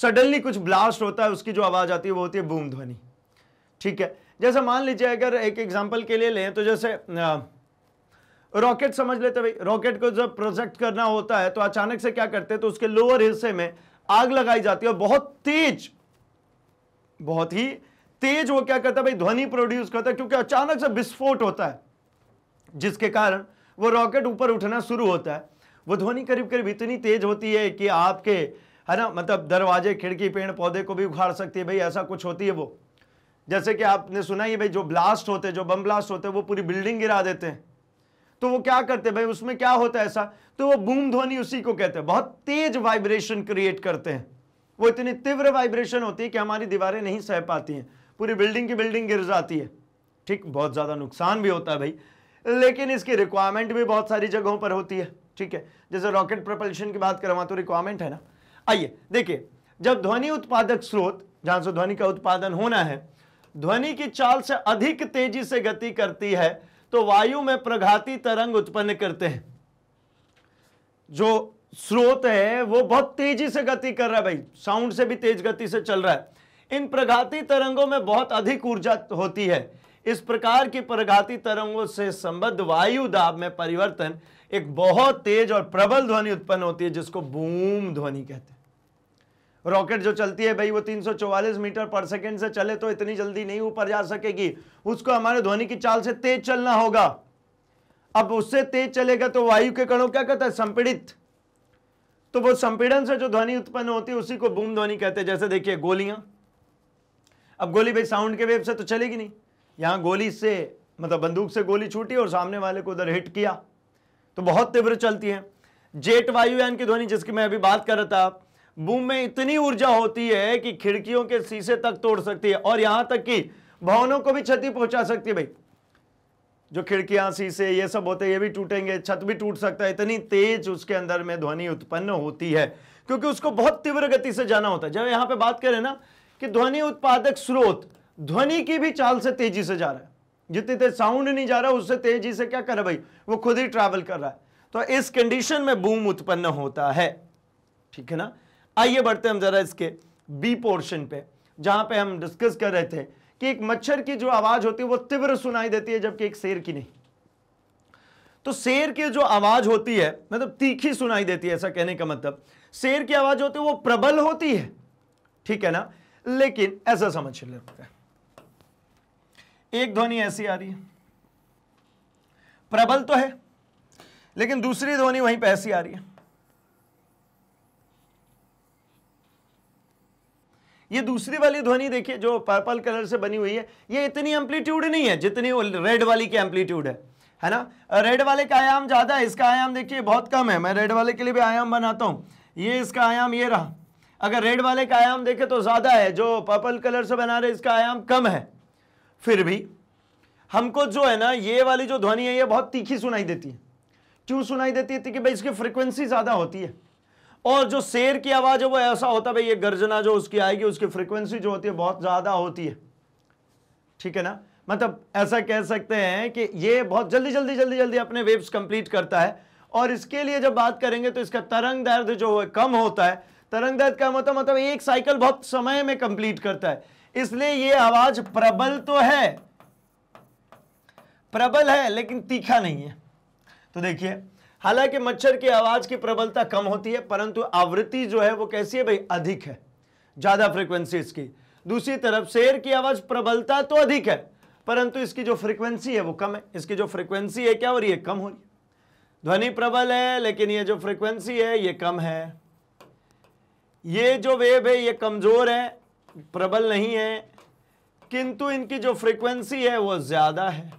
सडनली कुछ ब्लास्ट होता है उसकी जो आवाज आती है वो होती है बूम ध्वनि ठीक है जैसे मान लीजिए अगर एक एग्जाम्पल के लिए लें तो जैसे रॉकेट समझ लेते भाई रॉकेट को जब प्रोजेक्ट करना होता है तो अचानक से क्या करते हैं तो उसके लोअर हिस्से में आग लगाई जाती है और बहुत तेज बहुत ही तेज वो क्या करता है भाई ध्वनि प्रोड्यूस करता है क्योंकि अचानक से विस्फोट होता है जिसके कारण वो रॉकेट ऊपर उठना शुरू होता है वो ध्वनि करीब करीब इतनी तेज होती है कि आपके है ना मतलब दरवाजे खिड़की पेड़ पौधे को भी उखाड़ सकती है भाई ऐसा कुछ होती है वो जैसे कि आपने सुना ही भाई जो ब्लास्ट होते जो बम ब्लास्ट होते वो पूरी बिल्डिंग गिरा देते हैं तो वो क्या करते भाई उसमें क्या होता है ऐसा तो वो बूम ध्वनि उसी को कहते हैं बहुत तेज वाइब्रेशन क्रिएट करते हैं वो इतनी तीव्र वाइब्रेशन होती है कि हमारी दीवारें नहीं सह पाती हैं पूरी बिल्डिंग की बिल्डिंग गिर जाती है ठीक बहुत ज़्यादा नुकसान भी होता है भाई लेकिन इसकी रिक्वायरमेंट भी बहुत सारी जगहों पर होती है ठीक है जैसे रॉकेट प्रपल्शन की बात करवा तो रिक्वायरमेंट है ना आइए देखिए जब ध्वनि उत्पादक स्रोत जहां से ध्वनि का उत्पादन होना है ध्वनि की चाल से अधिक तेजी से गति करती है तो वायु में प्रघाती तरंग उत्पन्न करते हैं जो स्रोत है वो बहुत तेजी से गति कर रहा है भाई साउंड से भी तेज गति से चल रहा है इन प्रघाती तरंगों में बहुत अधिक ऊर्जा होती है इस प्रकार की प्रघाती तरंगों से संबद्ध वायु दाब में परिवर्तन एक बहुत तेज और प्रबल ध्वनि उत्पन्न होती है जिसको बूम ध्वनि कहते हैं रॉकेट जो चलती है भाई वो 344 मीटर पर सेकंड से चले तो इतनी जल्दी नहीं ऊपर जा सकेगी उसको हमारे ध्वनि की चाल से तेज चलना होगा अब उससे तेज चलेगा तो वायु के कणों क्या कहता है संपीड़ित तो वो संपीड़न से जो ध्वनि उत्पन्न होती है उसी को बूम ध्वनि कहते हैं जैसे देखिए गोलियां अब गोली भाई साउंड के वेब से तो चलेगी नहीं यहाँ गोली से मतलब बंदूक से गोली छूटी और सामने वाले को उधर हिट किया तो बहुत तीव्र चलती है जेट वायुयान की ध्वनि जिसकी मैं अभी बात कर रहा था बूम में इतनी ऊर्जा होती है कि खिड़कियों के शीशे तक तोड़ सकती है और यहां तक कि भवनों को भी क्षति पहुंचा सकती है भाई जो खिड़कियां शीशे ये सब होते हैं ये भी टूटेंगे छत भी टूट सकता है इतनी तेज उसके अंदर में ध्वनि उत्पन्न होती है क्योंकि उसको बहुत तीव्र गति से जाना होता है जब यहां पे बात करें ना कि ध्वनि उत्पादक स्रोत ध्वनि की भी चाल से तेजी से जा रहा है जितनी तेज साउंड नहीं जा रहा उससे तेजी से क्या कर रहा भाई वो खुद ही ट्रैवल कर रहा है तो इस कंडीशन में बूम उत्पन्न होता है ठीक है ना आइए बढ़ते हम जरा इसके बी पोर्शन पे जहां पे हम डिस्कस कर रहे थे कि एक मच्छर की जो आवाज होती है वो तीव्र सुनाई देती है जबकि एक शेर की नहीं तो शेर की जो आवाज होती है मतलब तीखी सुनाई देती है ऐसा कहने का मतलब शेर की आवाज होती है वो प्रबल होती है ठीक है ना लेकिन ऐसा समझ लेते हैं एक ध्वनि ऐसी आ रही है प्रबल तो है लेकिन दूसरी ध्वनि वहीं पर ऐसी आ रही है ये दूसरी वाली ध्वनि देखिए जो पर्पल कलर से बनी हुई है ये इतनी एम्पलीट्यूड नहीं है जितनी रेड वाली की एम्पलीट्यूड है है ना रेड वाले का आयाम ज़्यादा है इसका आयाम देखिए बहुत कम है मैं रेड वाले के लिए भी आयाम बनाता हूं ये इसका आयाम ये रहा अगर रेड वाले का आयाम देखे तो ज़्यादा है जो पर्पल कलर से बना रहे इसका आयाम कम है फिर भी हमको जो है ना ये वाली जो ध्वनि है ये बहुत तीखी सुनाई देती है क्यों सुनाई देती है क्योंकि भाई इसकी फ्रिक्वेंसी ज़्यादा होती है और जो शेर की आवाज़ है वो ऐसा होता है भाई ये गर्जना जो उसकी आएगी उसकी फ्रिक्वेंसी जो होती है बहुत ज़्यादा होती है ठीक है ना मतलब ऐसा कह सकते हैं कि ये बहुत जल्दी जल्दी जल्दी जल्दी अपने वेव्स कंप्लीट करता है और इसके लिए जब बात करेंगे तो इसका तरंग दर्द जो है कम होता है तरंग दर्द का मतलब मतलब एक साइकिल बहुत समय में कंप्लीट करता है इसलिए यह आवाज प्रबल तो है प्रबल है लेकिन तीखा नहीं है तो देखिए हालांकि मच्छर की आवाज की प्रबलता कम होती है परंतु आवृत्ति जो है वो कैसी है भाई अधिक है ज्यादा फ्रीक्वेंसी इसकी दूसरी तरफ शेर की आवाज प्रबलता तो अधिक है परंतु इसकी जो फ्रीक्वेंसी है वो कम है इसकी जो फ्रीक्वेंसी है क्या हो रही है कम हो रही है ध्वनि प्रबल है लेकिन ये जो फ्रीक्वेंसी है ये कम है ये जो वेव है ये कमज़ोर है प्रबल नहीं है किंतु इनकी जो फ्रीक्वेंसी है वो ज़्यादा है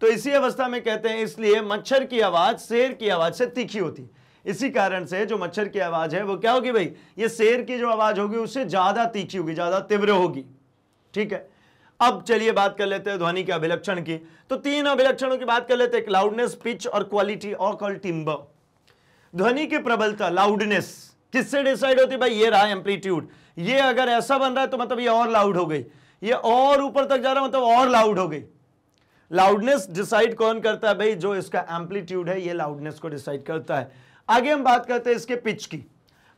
तो इसी अवस्था में कहते हैं इसलिए मच्छर की आवाज़ शेर की आवाज़ से तीखी होती इसी कारण से जो मच्छर की आवाज़ है वो क्या होगी भाई ये शेर की जो आवाज़ होगी उससे ज़्यादा तीखी होगी ज़्यादा तीव्र होगी ठीक है अब चलिए बात कर लेते हैं ध्वनि के अभिलक्षण की तो तीन अभिलक्षणों की बात कर लेते हैं लाउडनेस पिच और क्वालिटी और कॉल टिम्ब ध्वनि की प्रबलता लाउडनेस किससे डिसाइड होती है भाई ये रहा एम्पलीट्यूड ये अगर ऐसा बन रहा है तो मतलब ये और लाउड हो गई ये और ऊपर तक जा रहा है मतलब और लाउड हो गई लाउडनेस डिसाइड कौन करता है भाई जो इसका एम्पलीट्यूड है ये लाउडनेस को डिसाइड करता है आगे हम बात करते हैं इसके पिच की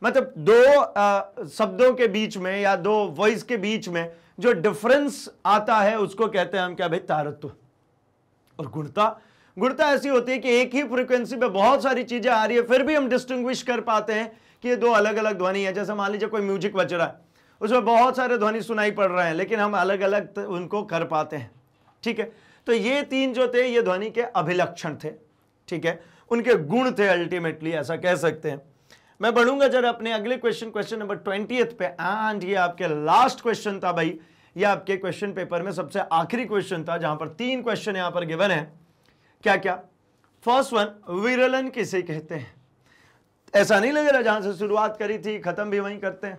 मतलब दो आ, शब्दों के बीच में या दो वॉइस के बीच में जो डिफरेंस आता है उसको कहते हैं हम क्या भाई तारत्व और गुणता गुणता ऐसी होती है कि एक ही फ्रिक्वेंसी पे बहुत सारी चीजें आ रही है फिर भी हम डिस्टिंग्विश कर पाते हैं कि ये दो अलग अलग ध्वनि है जैसे मान लीजिए कोई म्यूजिक बज रहा है उसमें बहुत सारे ध्वनि सुनाई पड़ रहे हैं लेकिन हम अलग अलग उनको कर पाते हैं ठीक है तो ये तीन जो थे ये ध्वनि के अभिलक्षण थे ठीक है उनके गुण थे अल्टीमेटली ऐसा कह सकते हैं मैं बढ़ूंगा जरा अपने अगले क्वेश्चन क्वेश्चन नंबर ट्वेंटी पे एंड ये आपके लास्ट क्वेश्चन था भाई ये आपके क्वेश्चन पेपर में सबसे आखिरी क्वेश्चन था जहां पर तीन क्वेश्चन यहां पर गिवन है क्या क्या फर्स्ट वन विरलन किसे कहते हैं ऐसा नहीं लगेगा जहां से शुरुआत करी थी खत्म भी वहीं करते हैं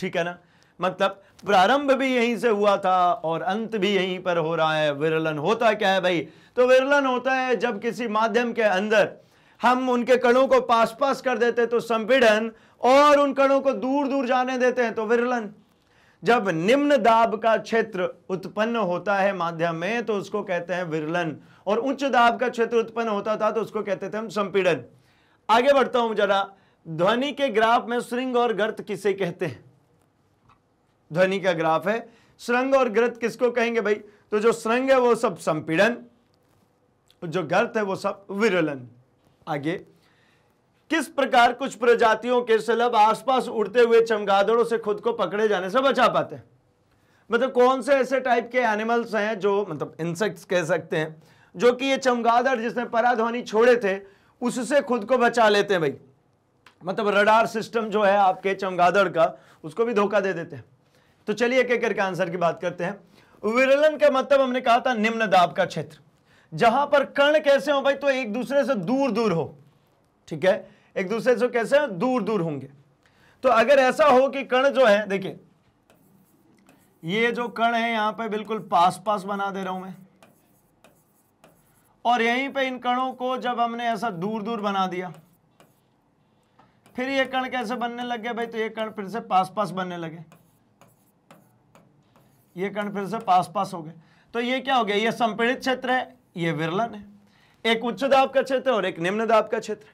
ठीक है ना मतलब प्रारंभ भी यहीं से हुआ था और अंत भी यहीं पर हो रहा है विरलन होता क्या है भाई तो विरलन होता है जब किसी माध्यम के अंदर हम उनके कणों को पास पास कर देते तो संपीड़न और उन कणों को दूर दूर जाने देते हैं तो विरलन जब निम्न दाब का क्षेत्र उत्पन्न होता है माध्यम में तो उसको कहते हैं विरलन और उच्च दाब का क्षेत्र उत्पन्न होता था तो उसको कहते थे हम संपीड़न आगे बढ़ता हूं जरा ध्वनि के ग्राफ में श्रृंग और गर्त किसे कहते हैं ध्वनि का ग्राफ है श्रृंग और गर्त किसको कहेंगे भाई तो जो श्रृंग है वो सब संपीड़न जो गर्त है वो सब विरलन आगे किस प्रकार कुछ प्रजातियों के सलब आसपास उड़ते हुए चमगादड़ों से खुद को पकड़े जाने से बचा पाते हैं मतलब कौन से ऐसे टाइप के एनिमल्स हैं जो मतलब इंसेक्ट्स कह सकते हैं जो कि ये चमगादड़ जिसने पराध्वनि छोड़े थे उससे खुद को बचा लेते हैं भाई मतलब रडार सिस्टम जो है आपके चमगादड़ का उसको भी धोखा दे देते हैं तो चलिए एक एक करके आंसर की बात करते हैं विरलन का मतलब हमने कहा था निम्न दाब का क्षेत्र जहां पर कर्ण कैसे हो भाई तो एक दूसरे से दूर दूर हो ठीक है एक दूसरे से कैसे हो? दूर दूर होंगे तो अगर ऐसा हो कि कर्ण जो है देखिए ये जो कण है यहां पे बिल्कुल पास पास बना दे रहा हूं मैं और यहीं पे इन कणों को जब हमने ऐसा दूर दूर बना दिया फिर ये कण कैसे बनने लग गए भाई तो ये कण फिर से पास पास बनने लगे ये कण फिर से पास पास हो गए तो ये क्या हो गया ये संपीड़ित क्षेत्र है ये विरलन है एक उच्च दाब का क्षेत्र और एक निम्न दाब का क्षेत्र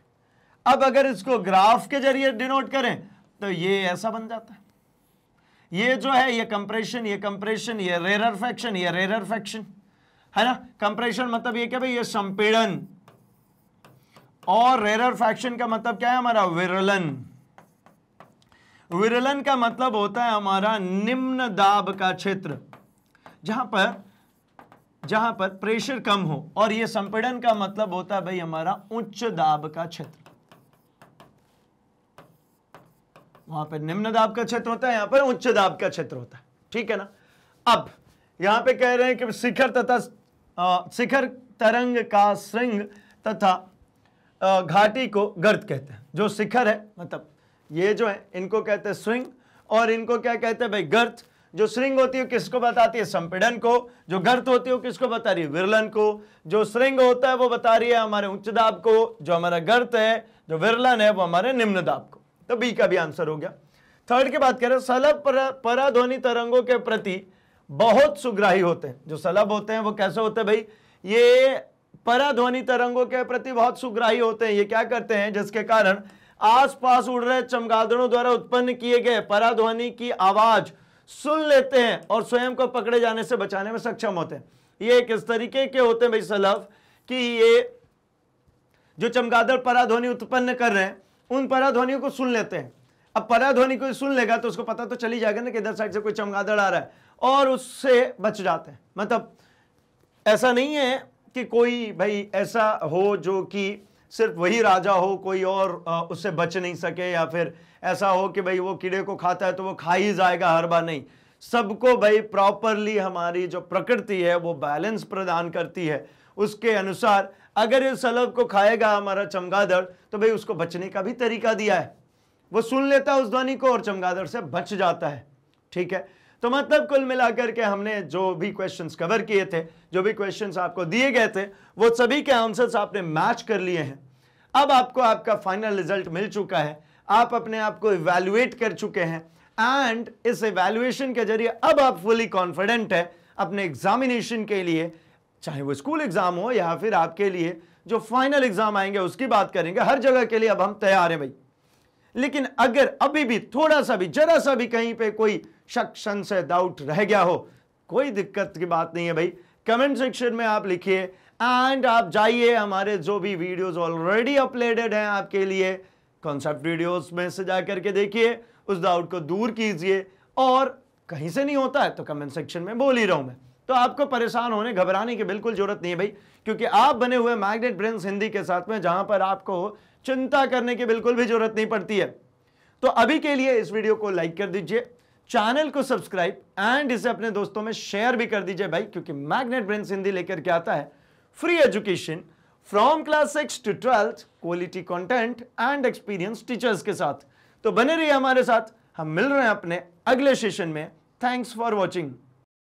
अब अगर इसको ग्राफ के जरिए डिनोट करें तो ये ऐसा बन जाता है ये जो है ये कंप्रेशन ये कंप्रेशन ये रेरर फैक्शन ये रेरर फैक्शन है ना कंप्रेशन मतलब ये क्या भाई ये संपीड़न और रेरर फैक्शन का मतलब क्या है हमारा विरलन विरलन का मतलब होता है हमारा निम्न दाब का क्षेत्र जहां पर जहां पर प्रेशर कम हो और ये संपीड़न का मतलब होता है भाई हमारा उच्च दाब का क्षेत्र वहां पर निम्न दाब का क्षेत्र होता है यहां पर उच्च दाब का क्षेत्र होता है ठीक है ना अब यहां पे कह रहे हैं कि शिखर तथा शिखर तरंग का श्रृंग तथा घाटी को गर्द कहते हैं जो शिखर है मतलब ये जो है इनको कहते हैं श्रृंग और इनको क्या कहते हैं भाई गर्थ जो श्रृंग होती है किसको बताती है संपीड़न को जो गर्त होती है किसको बता रही है विरलन को जो श्रृंग होता है वो बता रही है हमारे उच्च दाब को जो हमारा गर्त है जो विरलन है वो हमारे निम्न दाब को तो बी का भी आंसर हो गया थर्ड की बात करें सलभ पराध्वनि तरंगों के प्रति बहुत सुग्राही होते हैं जो सलभ होते हैं वो कैसे होते हैं भाई ये पराध्वनि तरंगों के प्रति बहुत सुग्राही होते हैं ये क्या करते हैं जिसके कारण आसपास उड़ रहे चमगादड़ों द्वारा उत्पन्न किए गए पराध्वनि की आवाज सुन लेते हैं और स्वयं को पकड़े जाने से बचाने में सक्षम होते हैं ये किस तरीके के होते हैं भाई सलभ कि ये जो चमगादड़ पराध्वनि उत्पन्न कर रहे हैं उन पराध्वनियों को सुन लेते हैं अब पराध्वनि को सुन लेगा तो उसको पता तो चली जाएगा ना कि इधर साइड से कोई चमगादड़ आ रहा है और उससे बच जाते हैं मतलब ऐसा नहीं है कि कोई भाई ऐसा हो जो कि सिर्फ वही राजा हो कोई और उससे बच नहीं सके या फिर ऐसा हो कि भाई वो कीड़े को खाता है तो वो खा ही जाएगा हर बार नहीं सबको भाई प्रॉपरली हमारी जो प्रकृति है वो बैलेंस प्रदान करती है उसके अनुसार अगर इस सलब को खाएगा हमारा चमगादड़ तो भाई उसको बचने का भी तरीका दिया है वो सुन लेता है उस ध्वनि को और चमगादड़ से बच जाता है ठीक है तो मतलब कुल मिलाकर के हमने जो भी क्वेश्चंस कवर किए थे जो भी क्वेश्चंस आपको दिए गए थे वो सभी के आंसर्स आपने मैच कर लिए हैं अब आपको आपका फाइनल रिजल्ट मिल चुका है आप अपने आप को इवेल्युएट कर चुके हैं एंड इस इवेल्युएशन के जरिए अब आप फुली कॉन्फिडेंट है अपने एग्जामिनेशन के लिए चाहे वो स्कूल एग्जाम हो या फिर आपके लिए जो फाइनल एग्जाम आएंगे उसकी बात करेंगे हर जगह के लिए अब हम तैयार हैं भाई लेकिन अगर अभी भी थोड़ा सा भी जरा सा भी कहीं पे कोई शक संशय डाउट रह गया हो कोई दिक्कत की बात नहीं है भाई कमेंट सेक्शन में आप लिखिए एंड आप जाइए हमारे जो भी वीडियोस ऑलरेडी अपलोडेड हैं आपके लिए कॉन्सेप्ट वीडियोस में से जा करके देखिए उस डाउट को दूर कीजिए और कहीं से नहीं होता है तो कमेंट सेक्शन में बोल ही रहा हूं मैं तो आपको परेशान होने घबराने की बिल्कुल जरूरत नहीं है भाई क्योंकि आप बने हुए मैग्नेट ब्रेंस हिंदी के साथ में जहां पर आपको चिंता करने की बिल्कुल भी जरूरत नहीं पड़ती है तो अभी के लिए इस वीडियो को लाइक कर दीजिए चैनल को सब्सक्राइब एंड इसे अपने दोस्तों में शेयर भी कर दीजिए भाई क्योंकि मैग्नेट ब्रेन हिंदी लेकर के आता है free education from class six to twelfth quality content and experience teachers के साथ तो बने रहिए हमारे साथ हम मिल रहे हैं अपने अगले सेशन में थैंक्स फॉर वॉचिंग